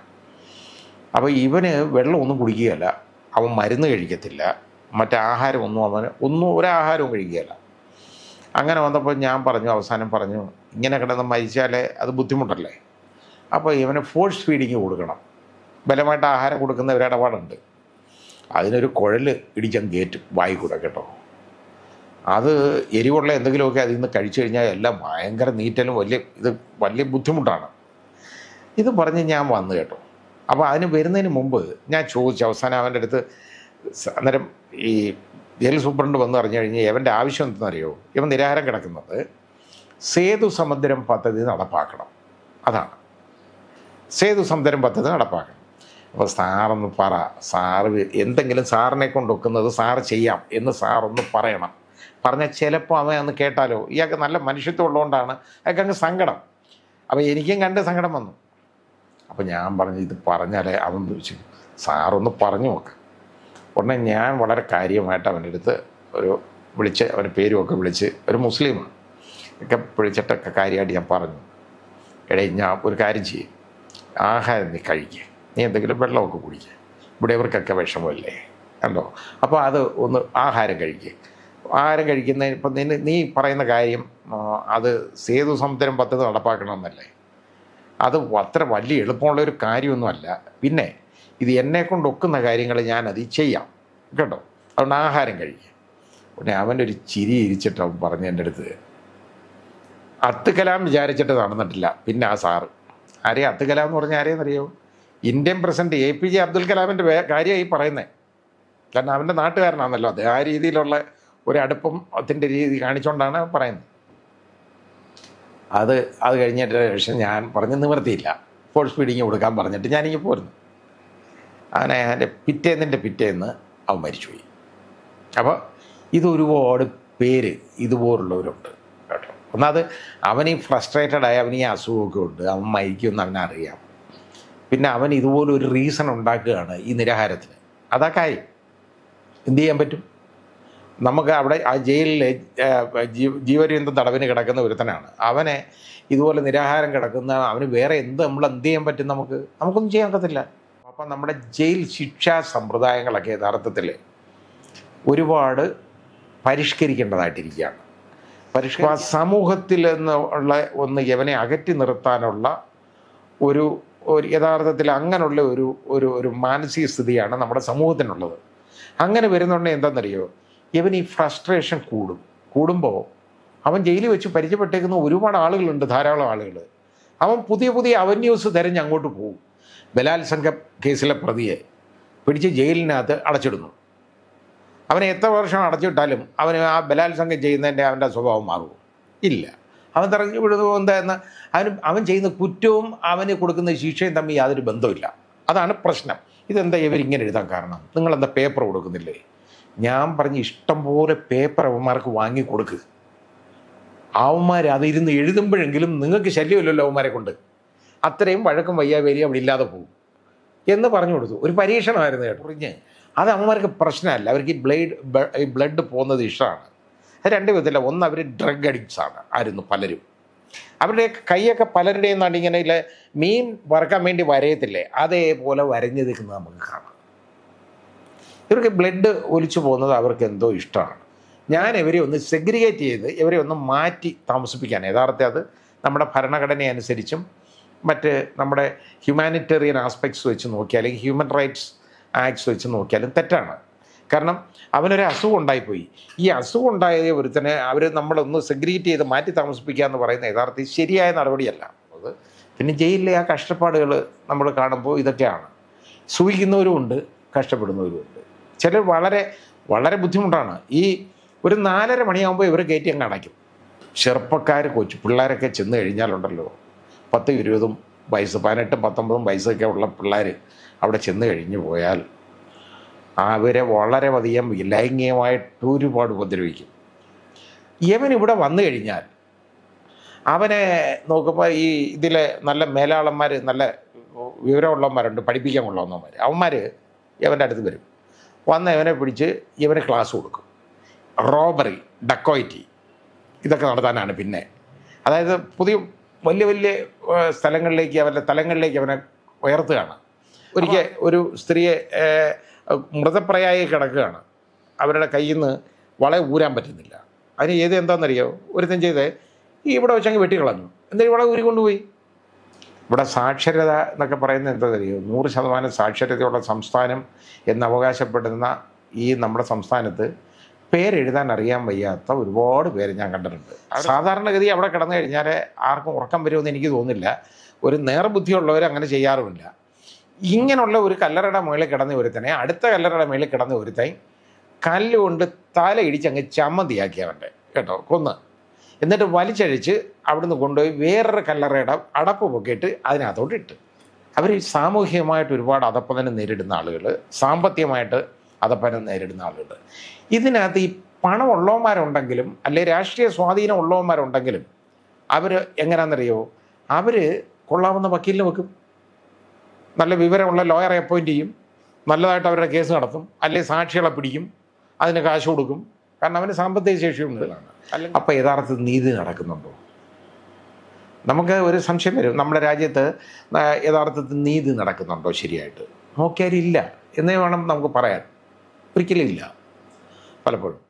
അപ്പോൾ ഇവന് വെള്ളമൊന്നും കുടിക്കുകയല്ല അവൻ മരുന്ന് കഴിക്കത്തില്ല മറ്റാഹാരമൊന്നും ആഹാരമൊന്നും അവന് ഒന്നും ഒരാഹാരവും കഴിക്കുകയല്ല അങ്ങനെ വന്നപ്പോൾ ഞാൻ പറഞ്ഞു അവസാനം പറഞ്ഞു ഇങ്ങനെ കിടന്ന് മരിച്ചാൽ അത് ബുദ്ധിമുട്ടല്ലേ അപ്പോൾ ഇവന് ഫോഴ്സ് ഫീഡിങ് കൊടുക്കണം ബലമായിട്ട് ആഹാരം കൊടുക്കുന്ന ഒരു ഇടപാടുണ്ട് അതിനൊരു കുഴൽ ഇടിക്കാൻ കയറ്റും വായി കൂടെ കേട്ടോ അത് എരിവുള്ള എന്തെങ്കിലുമൊക്കെ അതിൽ നിന്ന് കഴിച്ചു കഴിഞ്ഞാൽ എല്ലാം ഭയങ്കര നീറ്റലും വലിയ ഇത് വലിയ ബുദ്ധിമുട്ടാണ് ഇത് പറഞ്ഞ് ഞാൻ വന്നു കേട്ടോ അപ്പോൾ അതിന് വരുന്നതിന് മുമ്പ് ഞാൻ ചോദിച്ചു അവസാനം അവൻ്റെ അടുത്ത് അന്നേരം ഈ ജയിൽ സൂപ്രണ്ട് വന്ന് പറഞ്ഞു കഴിഞ്ഞാൽ എവൻ്റെ ആവശ്യം എന്തെന്നറിയോ ഇവൻ നിരാഹാരം കിടക്കുന്നത് സേതു സമുദ്രം പദ്ധതി നടപ്പാക്കണം അതാണ് സേതു സമുദ്രം പദ്ധതി നടപ്പാക്കണം അപ്പോൾ സാറൊന്ന് പറ സാറ് എന്തെങ്കിലും സാറിനെ കൊണ്ടൊക്കുന്നത് സാറ് ചെയ്യാം എന്ന് സാറൊന്ന് പറയണം പറഞ്ഞാൽ ചിലപ്പോൾ അവൻ അന്ന് കേട്ടാലോ ഇയാൾക്ക് നല്ല മനുഷ്യത്വം ഉള്ളതുകൊണ്ടാണ് അയാൾക്ക് അങ്ങ് സങ്കടം അപ്പോൾ എനിക്കും കണ്ട് സങ്കടം വന്നു അപ്പോൾ ഞാൻ പറഞ്ഞു ഇത് പറഞ്ഞാലേ അവൻ ചോദിച്ചു സാറൊന്ന് പറഞ്ഞു നോക്ക് ഉടനെ ഞാൻ വളരെ കാര്യമായിട്ട് അവൻ്റെ അടുത്ത് ഒരു വിളിച്ച് അവൻ്റെ പേരുമൊക്കെ വിളിച്ച് ഒരു മുസ്ലിമാണ് ഒക്കെ പിടിച്ചിട്ടൊക്കെ കാര്യമായിട്ട് ഞാൻ പറഞ്ഞു എടേ ഞാൻ ഒരു കാര്യം ചെയ്യും ആഹാരം നീ കഴിക്കുക നീ എന്തെങ്കിലും വെള്ളമൊക്കെ കുടിക്കുക ഇവിടെ ഇവർക്കൊക്കെ വിഷമമല്ലേ എന്തോ അപ്പോൾ അത് ഒന്ന് ആഹാരം കഴിക്കുക ആഹാരം കഴിക്കുന്നതിന് ഇപ്പം നിന്ന് നീ പറയുന്ന കാര്യം അത് സേതു സമുദ്രം പദ്ധതി നടപ്പാക്കണമെന്നല്ലേ അത് അത്ര വലിയ എളുപ്പമുള്ള ഒരു കാര്യമൊന്നുമല്ല പിന്നെ ഇത് എന്നെ കൊണ്ട് ഒക്കുന്ന കാര്യങ്ങൾ ഞാനത് ചെയ്യാം കേട്ടോ അതുകൊണ്ട് ആഹാരം കഴിക്കുക പിന്നെ അവൻ്റെ ഒരു ചിരി ഇരിച്ചിട്ട് അവൻ പറഞ്ഞു എൻ്റെ അടുത്ത് അത്ത് കലാം വിചാരിച്ചിട്ട് നടന്നിട്ടില്ല പിന്നെ ആ സാറ് ആരെ അത്ത് കലാം എന്ന് പറഞ്ഞാൽ ആരെയെന്നറിയോ Indian president A P J Abdul കലാമിൻ്റെ കാര്യമായി പറയുന്നത് കാരണം അവൻ്റെ നാട്ടുകാരനാണല്ലോ അത് ആ രീതിയിലുള്ള ഒരു അടുപ്പം അതിൻ്റെ രീതി കാണിച്ചുകൊണ്ടാണ് പറയുന്നത് അത് അത് കഴിഞ്ഞിട്ട് ശേഷം ഞാൻ പറഞ്ഞ് നിവർത്തിയില്ല ഫോൾ സ്പീഡിങ് കൊടുക്കാൻ പറഞ്ഞിട്ട് ഞാനിങ്ങനെ പോരുന്നു അങ്ങനെ അതിൻ്റെ പിറ്റേന്നിൻ്റെ പിറ്റേന്ന് അവൻ മരിച്ചുപോയി അപ്പോൾ ഇതൊരുപാട് പേര് ഇതുപോലുള്ളവരുണ്ട് ഒന്നാമത് അവൻ ഈ ഫ്രസ്ട്രേറ്റഡ് ആയി അവൻ ഈ അസുഖമൊക്കെ ഉണ്ട് അവൻ മരിക്കുമെന്ന് അവനറിയാം പിന്നെ അവൻ ഇതുപോലെ ഒരു റീസൺ ഉണ്ടാക്കുകയാണ് ഈ നിരാഹാരത്തിന് അതാ കാര്യം എന്ത് ചെയ്യാൻ പറ്റും നമുക്ക് അവിടെ ആ ജയിലിലെ ജീവപര്യന്തം തടവിന് കിടക്കുന്ന ഒരുത്തനാണ് അവനെ ഇതുപോലെ നിരാഹാരം കിടക്കുന്ന അവന് വേറെ എന്ത് നമ്മൾ എന്ത് ചെയ്യാൻ പറ്റും നമുക്ക് നമുക്കൊന്നും ചെയ്യാൻ പറ്റത്തില്ല അപ്പം നമ്മുടെ ജയിൽ ശിക്ഷാ സമ്പ്രദായങ്ങളൊക്കെ യഥാർത്ഥത്തിൽ ഒരുപാട് പരിഷ്കരിക്കേണ്ടതായിട്ടിരിക്കുകയാണ് പരിഷ്കാര സമൂഹത്തിൽ നിന്നുള്ള ഒന്ന് യവനെ അകറ്റി നിർത്താനുള്ള ഒരു ഒരു യഥാർത്ഥത്തിൽ അങ്ങനെയുള്ള ഒരു ഒരു ഒരു മാനസിക സ്ഥിതിയാണ് നമ്മുടെ സമൂഹത്തിനുള്ളത് അങ്ങനെ വരുന്നുണ്ടെങ്കിൽ എന്താണെന്നറിയോ യവൻ ഈ ഫ്രസ്ട്രേഷൻ കൂടും കൂടുമ്പോൾ അവൻ ജയിലിൽ വെച്ച് പരിചയപ്പെട്ടേക്കുന്ന ഒരുപാട് ആളുകളുണ്ട് ധാരാളം ആളുകൾ അവൻ പുതിയ പുതിയ അവന്യൂസ് തിരഞ്ഞ് അങ്ങോട്ട് പോകും ബലാത്സംഗ കേസിലെ പ്രതിയെ പിടിച്ച് ജയിലിനകത്ത് അടച്ചിടുന്നു അവനെ എത്ര വർഷം അടച്ചിട്ടാലും അവന് ആ ബലാത്സംഗം ചെയ്യുന്നതിൻ്റെ അവൻ്റെ സ്വഭാവം മാറും ഇല്ല അവൻ തറങ്ങി വിടുന്നത് എന്തായെന്ന് അവന് അവൻ ചെയ്യുന്ന കുറ്റവും അവന് കൊടുക്കുന്ന ശിക്ഷയും തമ്മിൽ യാതൊരു ബന്ധമില്ല അതാണ് പ്രശ്നം ഇതെന്താ ഇവരിങ്ങനെ എഴുതാൻ കാരണം നിങ്ങളെന്താ പേപ്പർ കൊടുക്കുന്നില്ലേ ഞാൻ പറഞ്ഞ് ഇഷ്ടം പോലെ പേപ്പർ അവന്മാർക്ക് വാങ്ങി കൊടുക്കുക അവന്മാർ അതിരുന്ന് എഴുതുമ്പോഴെങ്കിലും നിങ്ങൾക്ക് ശല്യമില്ലല്ലോ അവന്മാരെ കൊണ്ട് അത്രയും വഴക്കും വയ്യാവേലി അവിടെ ഇല്ലാതെ പോകും എന്ന് പറഞ്ഞു കൊടുത്തു ഒരു പരീക്ഷണമായിരുന്നു കേട്ടോ പറഞ്ഞ് അത് അവന്മാർക്ക് പ്രശ്നമല്ല അവർക്ക് ഈ ബ്ലേഡ് ഈ ബ്ലഡ് പോകുന്നത് ഇഷ്ടമാണ് രണ്ട് വിധത്തില്ല ഒന്ന് അവർ ഡ്രഗ് അഡിക്ട്സ് ആണ് ആയിരുന്നു പലരും അവരുടെ കൈയൊക്കെ പലരുടെയും നിന്നാണ് ഇങ്ങനെ ഇല്ല മീൻ വറക്കാൻ വേണ്ടി വരയത്തില്ലേ അതേപോലെ വരഞ്ഞു നിൽക്കുന്നത് നമുക്ക് കാണാം ഇവർക്ക് ബ്ലഡ് ഒലിച്ചു പോകുന്നത് അവർക്ക് എന്തോ ഇഷ്ടമാണ് ഞാൻ ഇവരെ ഒന്ന് സെഗ്രിഗേറ്റ് ചെയ്ത് ഇവരെ ഒന്ന് മാറ്റി താമസിപ്പിക്കാൻ യഥാർത്ഥ അത് നമ്മുടെ ഭരണഘടന അനുസരിച്ചും മറ്റ് നമ്മുടെ ഹ്യൂമാനിറ്റേറിയൻ ആസ്പെക്ട്സ് വെച്ച് നോക്കിയാൽ അല്ലെങ്കിൽ ഹ്യൂമൻ റൈറ്റ്സ് ആക്സ് വെച്ച് നോക്കിയാലും തെറ്റാണ് കാരണം അവനൊരു അസുഖം ഉണ്ടായിപ്പോയി ഈ അസുഖം ഉണ്ടായ ഒരുത്തനെ അവർ നമ്മളൊന്ന് സെഗ്രീറ്റ് ചെയ്ത് മാറ്റി താമസിപ്പിക്കുക എന്ന് പറയുന്ന യഥാർത്ഥത്തിൽ ശരിയായ നടപടിയല്ല അത് പിന്നെ ജയിലിലെ ആ കഷ്ടപ്പാടുകൾ നമ്മൾ കാണുമ്പോൾ ഇതൊക്കെയാണ് സൂഹിക്കുന്നവരും ഉണ്ട് കഷ്ടപ്പെടുന്നവരും ചിലർ വളരെ വളരെ ബുദ്ധിമുട്ടാണ് ഈ ഒരു നാലര മണിയാകുമ്പോൾ ഇവർ കയറ്റി അങ്ങ് അടയ്ക്കും ചെറുപ്പക്കാർ കൊച്ചു പിള്ളേരൊക്കെ ചെന്ന് കഴിഞ്ഞാലുണ്ടല്ലോ പത്ത് ഇരുപതും വയസ്സ് പതിനെട്ടും പത്തൊമ്പതും വയസ്സൊക്കെ ഉള്ള പിള്ളേർ അവിടെ ചെന്ന് കഴിഞ്ഞു പോയാൽ അവരെ വളരെയധികം ലൈംഗികമായിട്ട് ഒരുപാട് ഉപദ്രവിക്കും യവൻ ഇവിടെ വന്നു കഴിഞ്ഞാൽ അവനെ നോക്കുമ്പോൾ ഈ ഇതിലെ നല്ല മേലാളന്മാർ നല്ല വിവരമുള്ളവന്മാരുണ്ട് പഠിപ്പിക്കാൻ കൊള്ളവന്മാർ അവന്മാർ യവൻ്റെ അടുത്ത് വരും വന്ന് ഇവനെ പിടിച്ച് ഇവന് ക്ലാസ് കൊടുക്കും റോബറി ഡക്കോയിറ്റി ഇതൊക്കെ നടത്താനാണ് പിന്നെ അതായത് പുതിയ വലിയ വലിയ സ്ഥലങ്ങളിലേക്ക് അവരുടെ തലങ്ങളിലേക്ക് അവനെ ഉയർത്തുകയാണ് ഒരിക്കൽ ഒരു സ്ത്രീയെ മൃതപ്രയായി കിടക്കുകയാണ് അവരുടെ കയ്യിൽ നിന്ന് വളരെ ഊരാൻ പറ്റുന്നില്ല അതിന് ചെയ്ത് എന്താണെന്നറിയോ ഒരുത്തൻ ചെയ്തേ ഈ ഇവിടെ വെച്ചങ്ങ് വെട്ടിക്കളഞ്ഞു എന്നിട്ട് വള ഊരി കൊണ്ടുപോയി ഇവിടെ സാക്ഷരത എന്നൊക്കെ പറയുന്നത് എന്താണെന്നറിയോ നൂറ് ശതമാനം സാക്ഷരതയുള്ള സംസ്ഥാനം എന്ന് അവകാശപ്പെടുന്ന ഈ നമ്മുടെ സംസ്ഥാനത്ത് പേരെഴുതാൻ അറിയാൻ വയ്യാത്ത ഒരുപാട് പേര് ഞാൻ കണ്ടിട്ടുണ്ട് സാധാരണഗതി അവിടെ കിടന്നു കഴിഞ്ഞാൽ ആർക്കും ഉറക്കം വരുമെന്ന് എനിക്ക് തോന്നുന്നില്ല ഒരു നേർബുദ്ധിയുള്ളവർ അങ്ങനെ ചെയ്യാറുമില്ല ഇങ്ങനെയുള്ള ഒരു കല്ലറയുടെ മുകളിൽ കിടന്ന ഒരുത്തനെ അടുത്ത കല്ലറയുടെ മുകളിൽ കിടന്ന ഒരുത്തൻ കല്ലുകൊണ്ട് തല ഇടിച്ച് അങ്ങ് ചമ്മന്തിയാക്കി അവൻ്റെ കേട്ടോ കൊന്ന് എന്നിട്ട് വലിച്ചഴിച്ച് അവിടുന്ന് കൊണ്ടുപോയി വേറൊരു കല്ലറയുടെ അടപ്പ് പൊക്കിയിട്ട് അതിനകത്തോട്ട് ഇട്ട് അവർ സാമൂഹികമായിട്ട് ഒരുപാട് അതപ്പതനം നേരിടുന്ന ആളുകൾ സാമ്പത്തികമായിട്ട് അതപ്പനെ നേരിടുന്ന ആളുകൾ ഇതിനകത്ത് ഈ പണം ഉള്ളവന്മാരുണ്ടെങ്കിലും അല്ലെ രാഷ്ട്രീയ സ്വാധീനം ഉള്ളവന്മാരുണ്ടെങ്കിലും അവർ എങ്ങനെയാണെന്നറിയോ അവർ കൊള്ളാവുന്ന വക്കീലിന് വെക്കും നല്ല വിവരമുള്ള ലോയറെ അപ്പോയിൻ്റ് ചെയ്യും നല്ലതായിട്ട് അവരുടെ കേസ് നടത്തും അല്ലെങ്കിൽ സാക്ഷികളെ പിടിക്കും അതിന് കാശ് കൊടുക്കും കാരണം അവന് സാമ്പത്തിക ശേഷിയുണ്ട് അപ്പം യഥാർത്ഥത്തിൽ നീതി നടക്കുന്നുണ്ടോ നമുക്ക് ഒരു സംശയം വരും നമ്മുടെ രാജ്യത്ത് യഥാർത്ഥത്തിൽ നീതി നടക്കുന്നുണ്ടോ ശരിയായിട്ട് നോക്കിയാലില്ല എന്നേ വേണം നമുക്ക് പറയാൻ ഒരിക്കലും ഇല്ല പലപ്പോഴും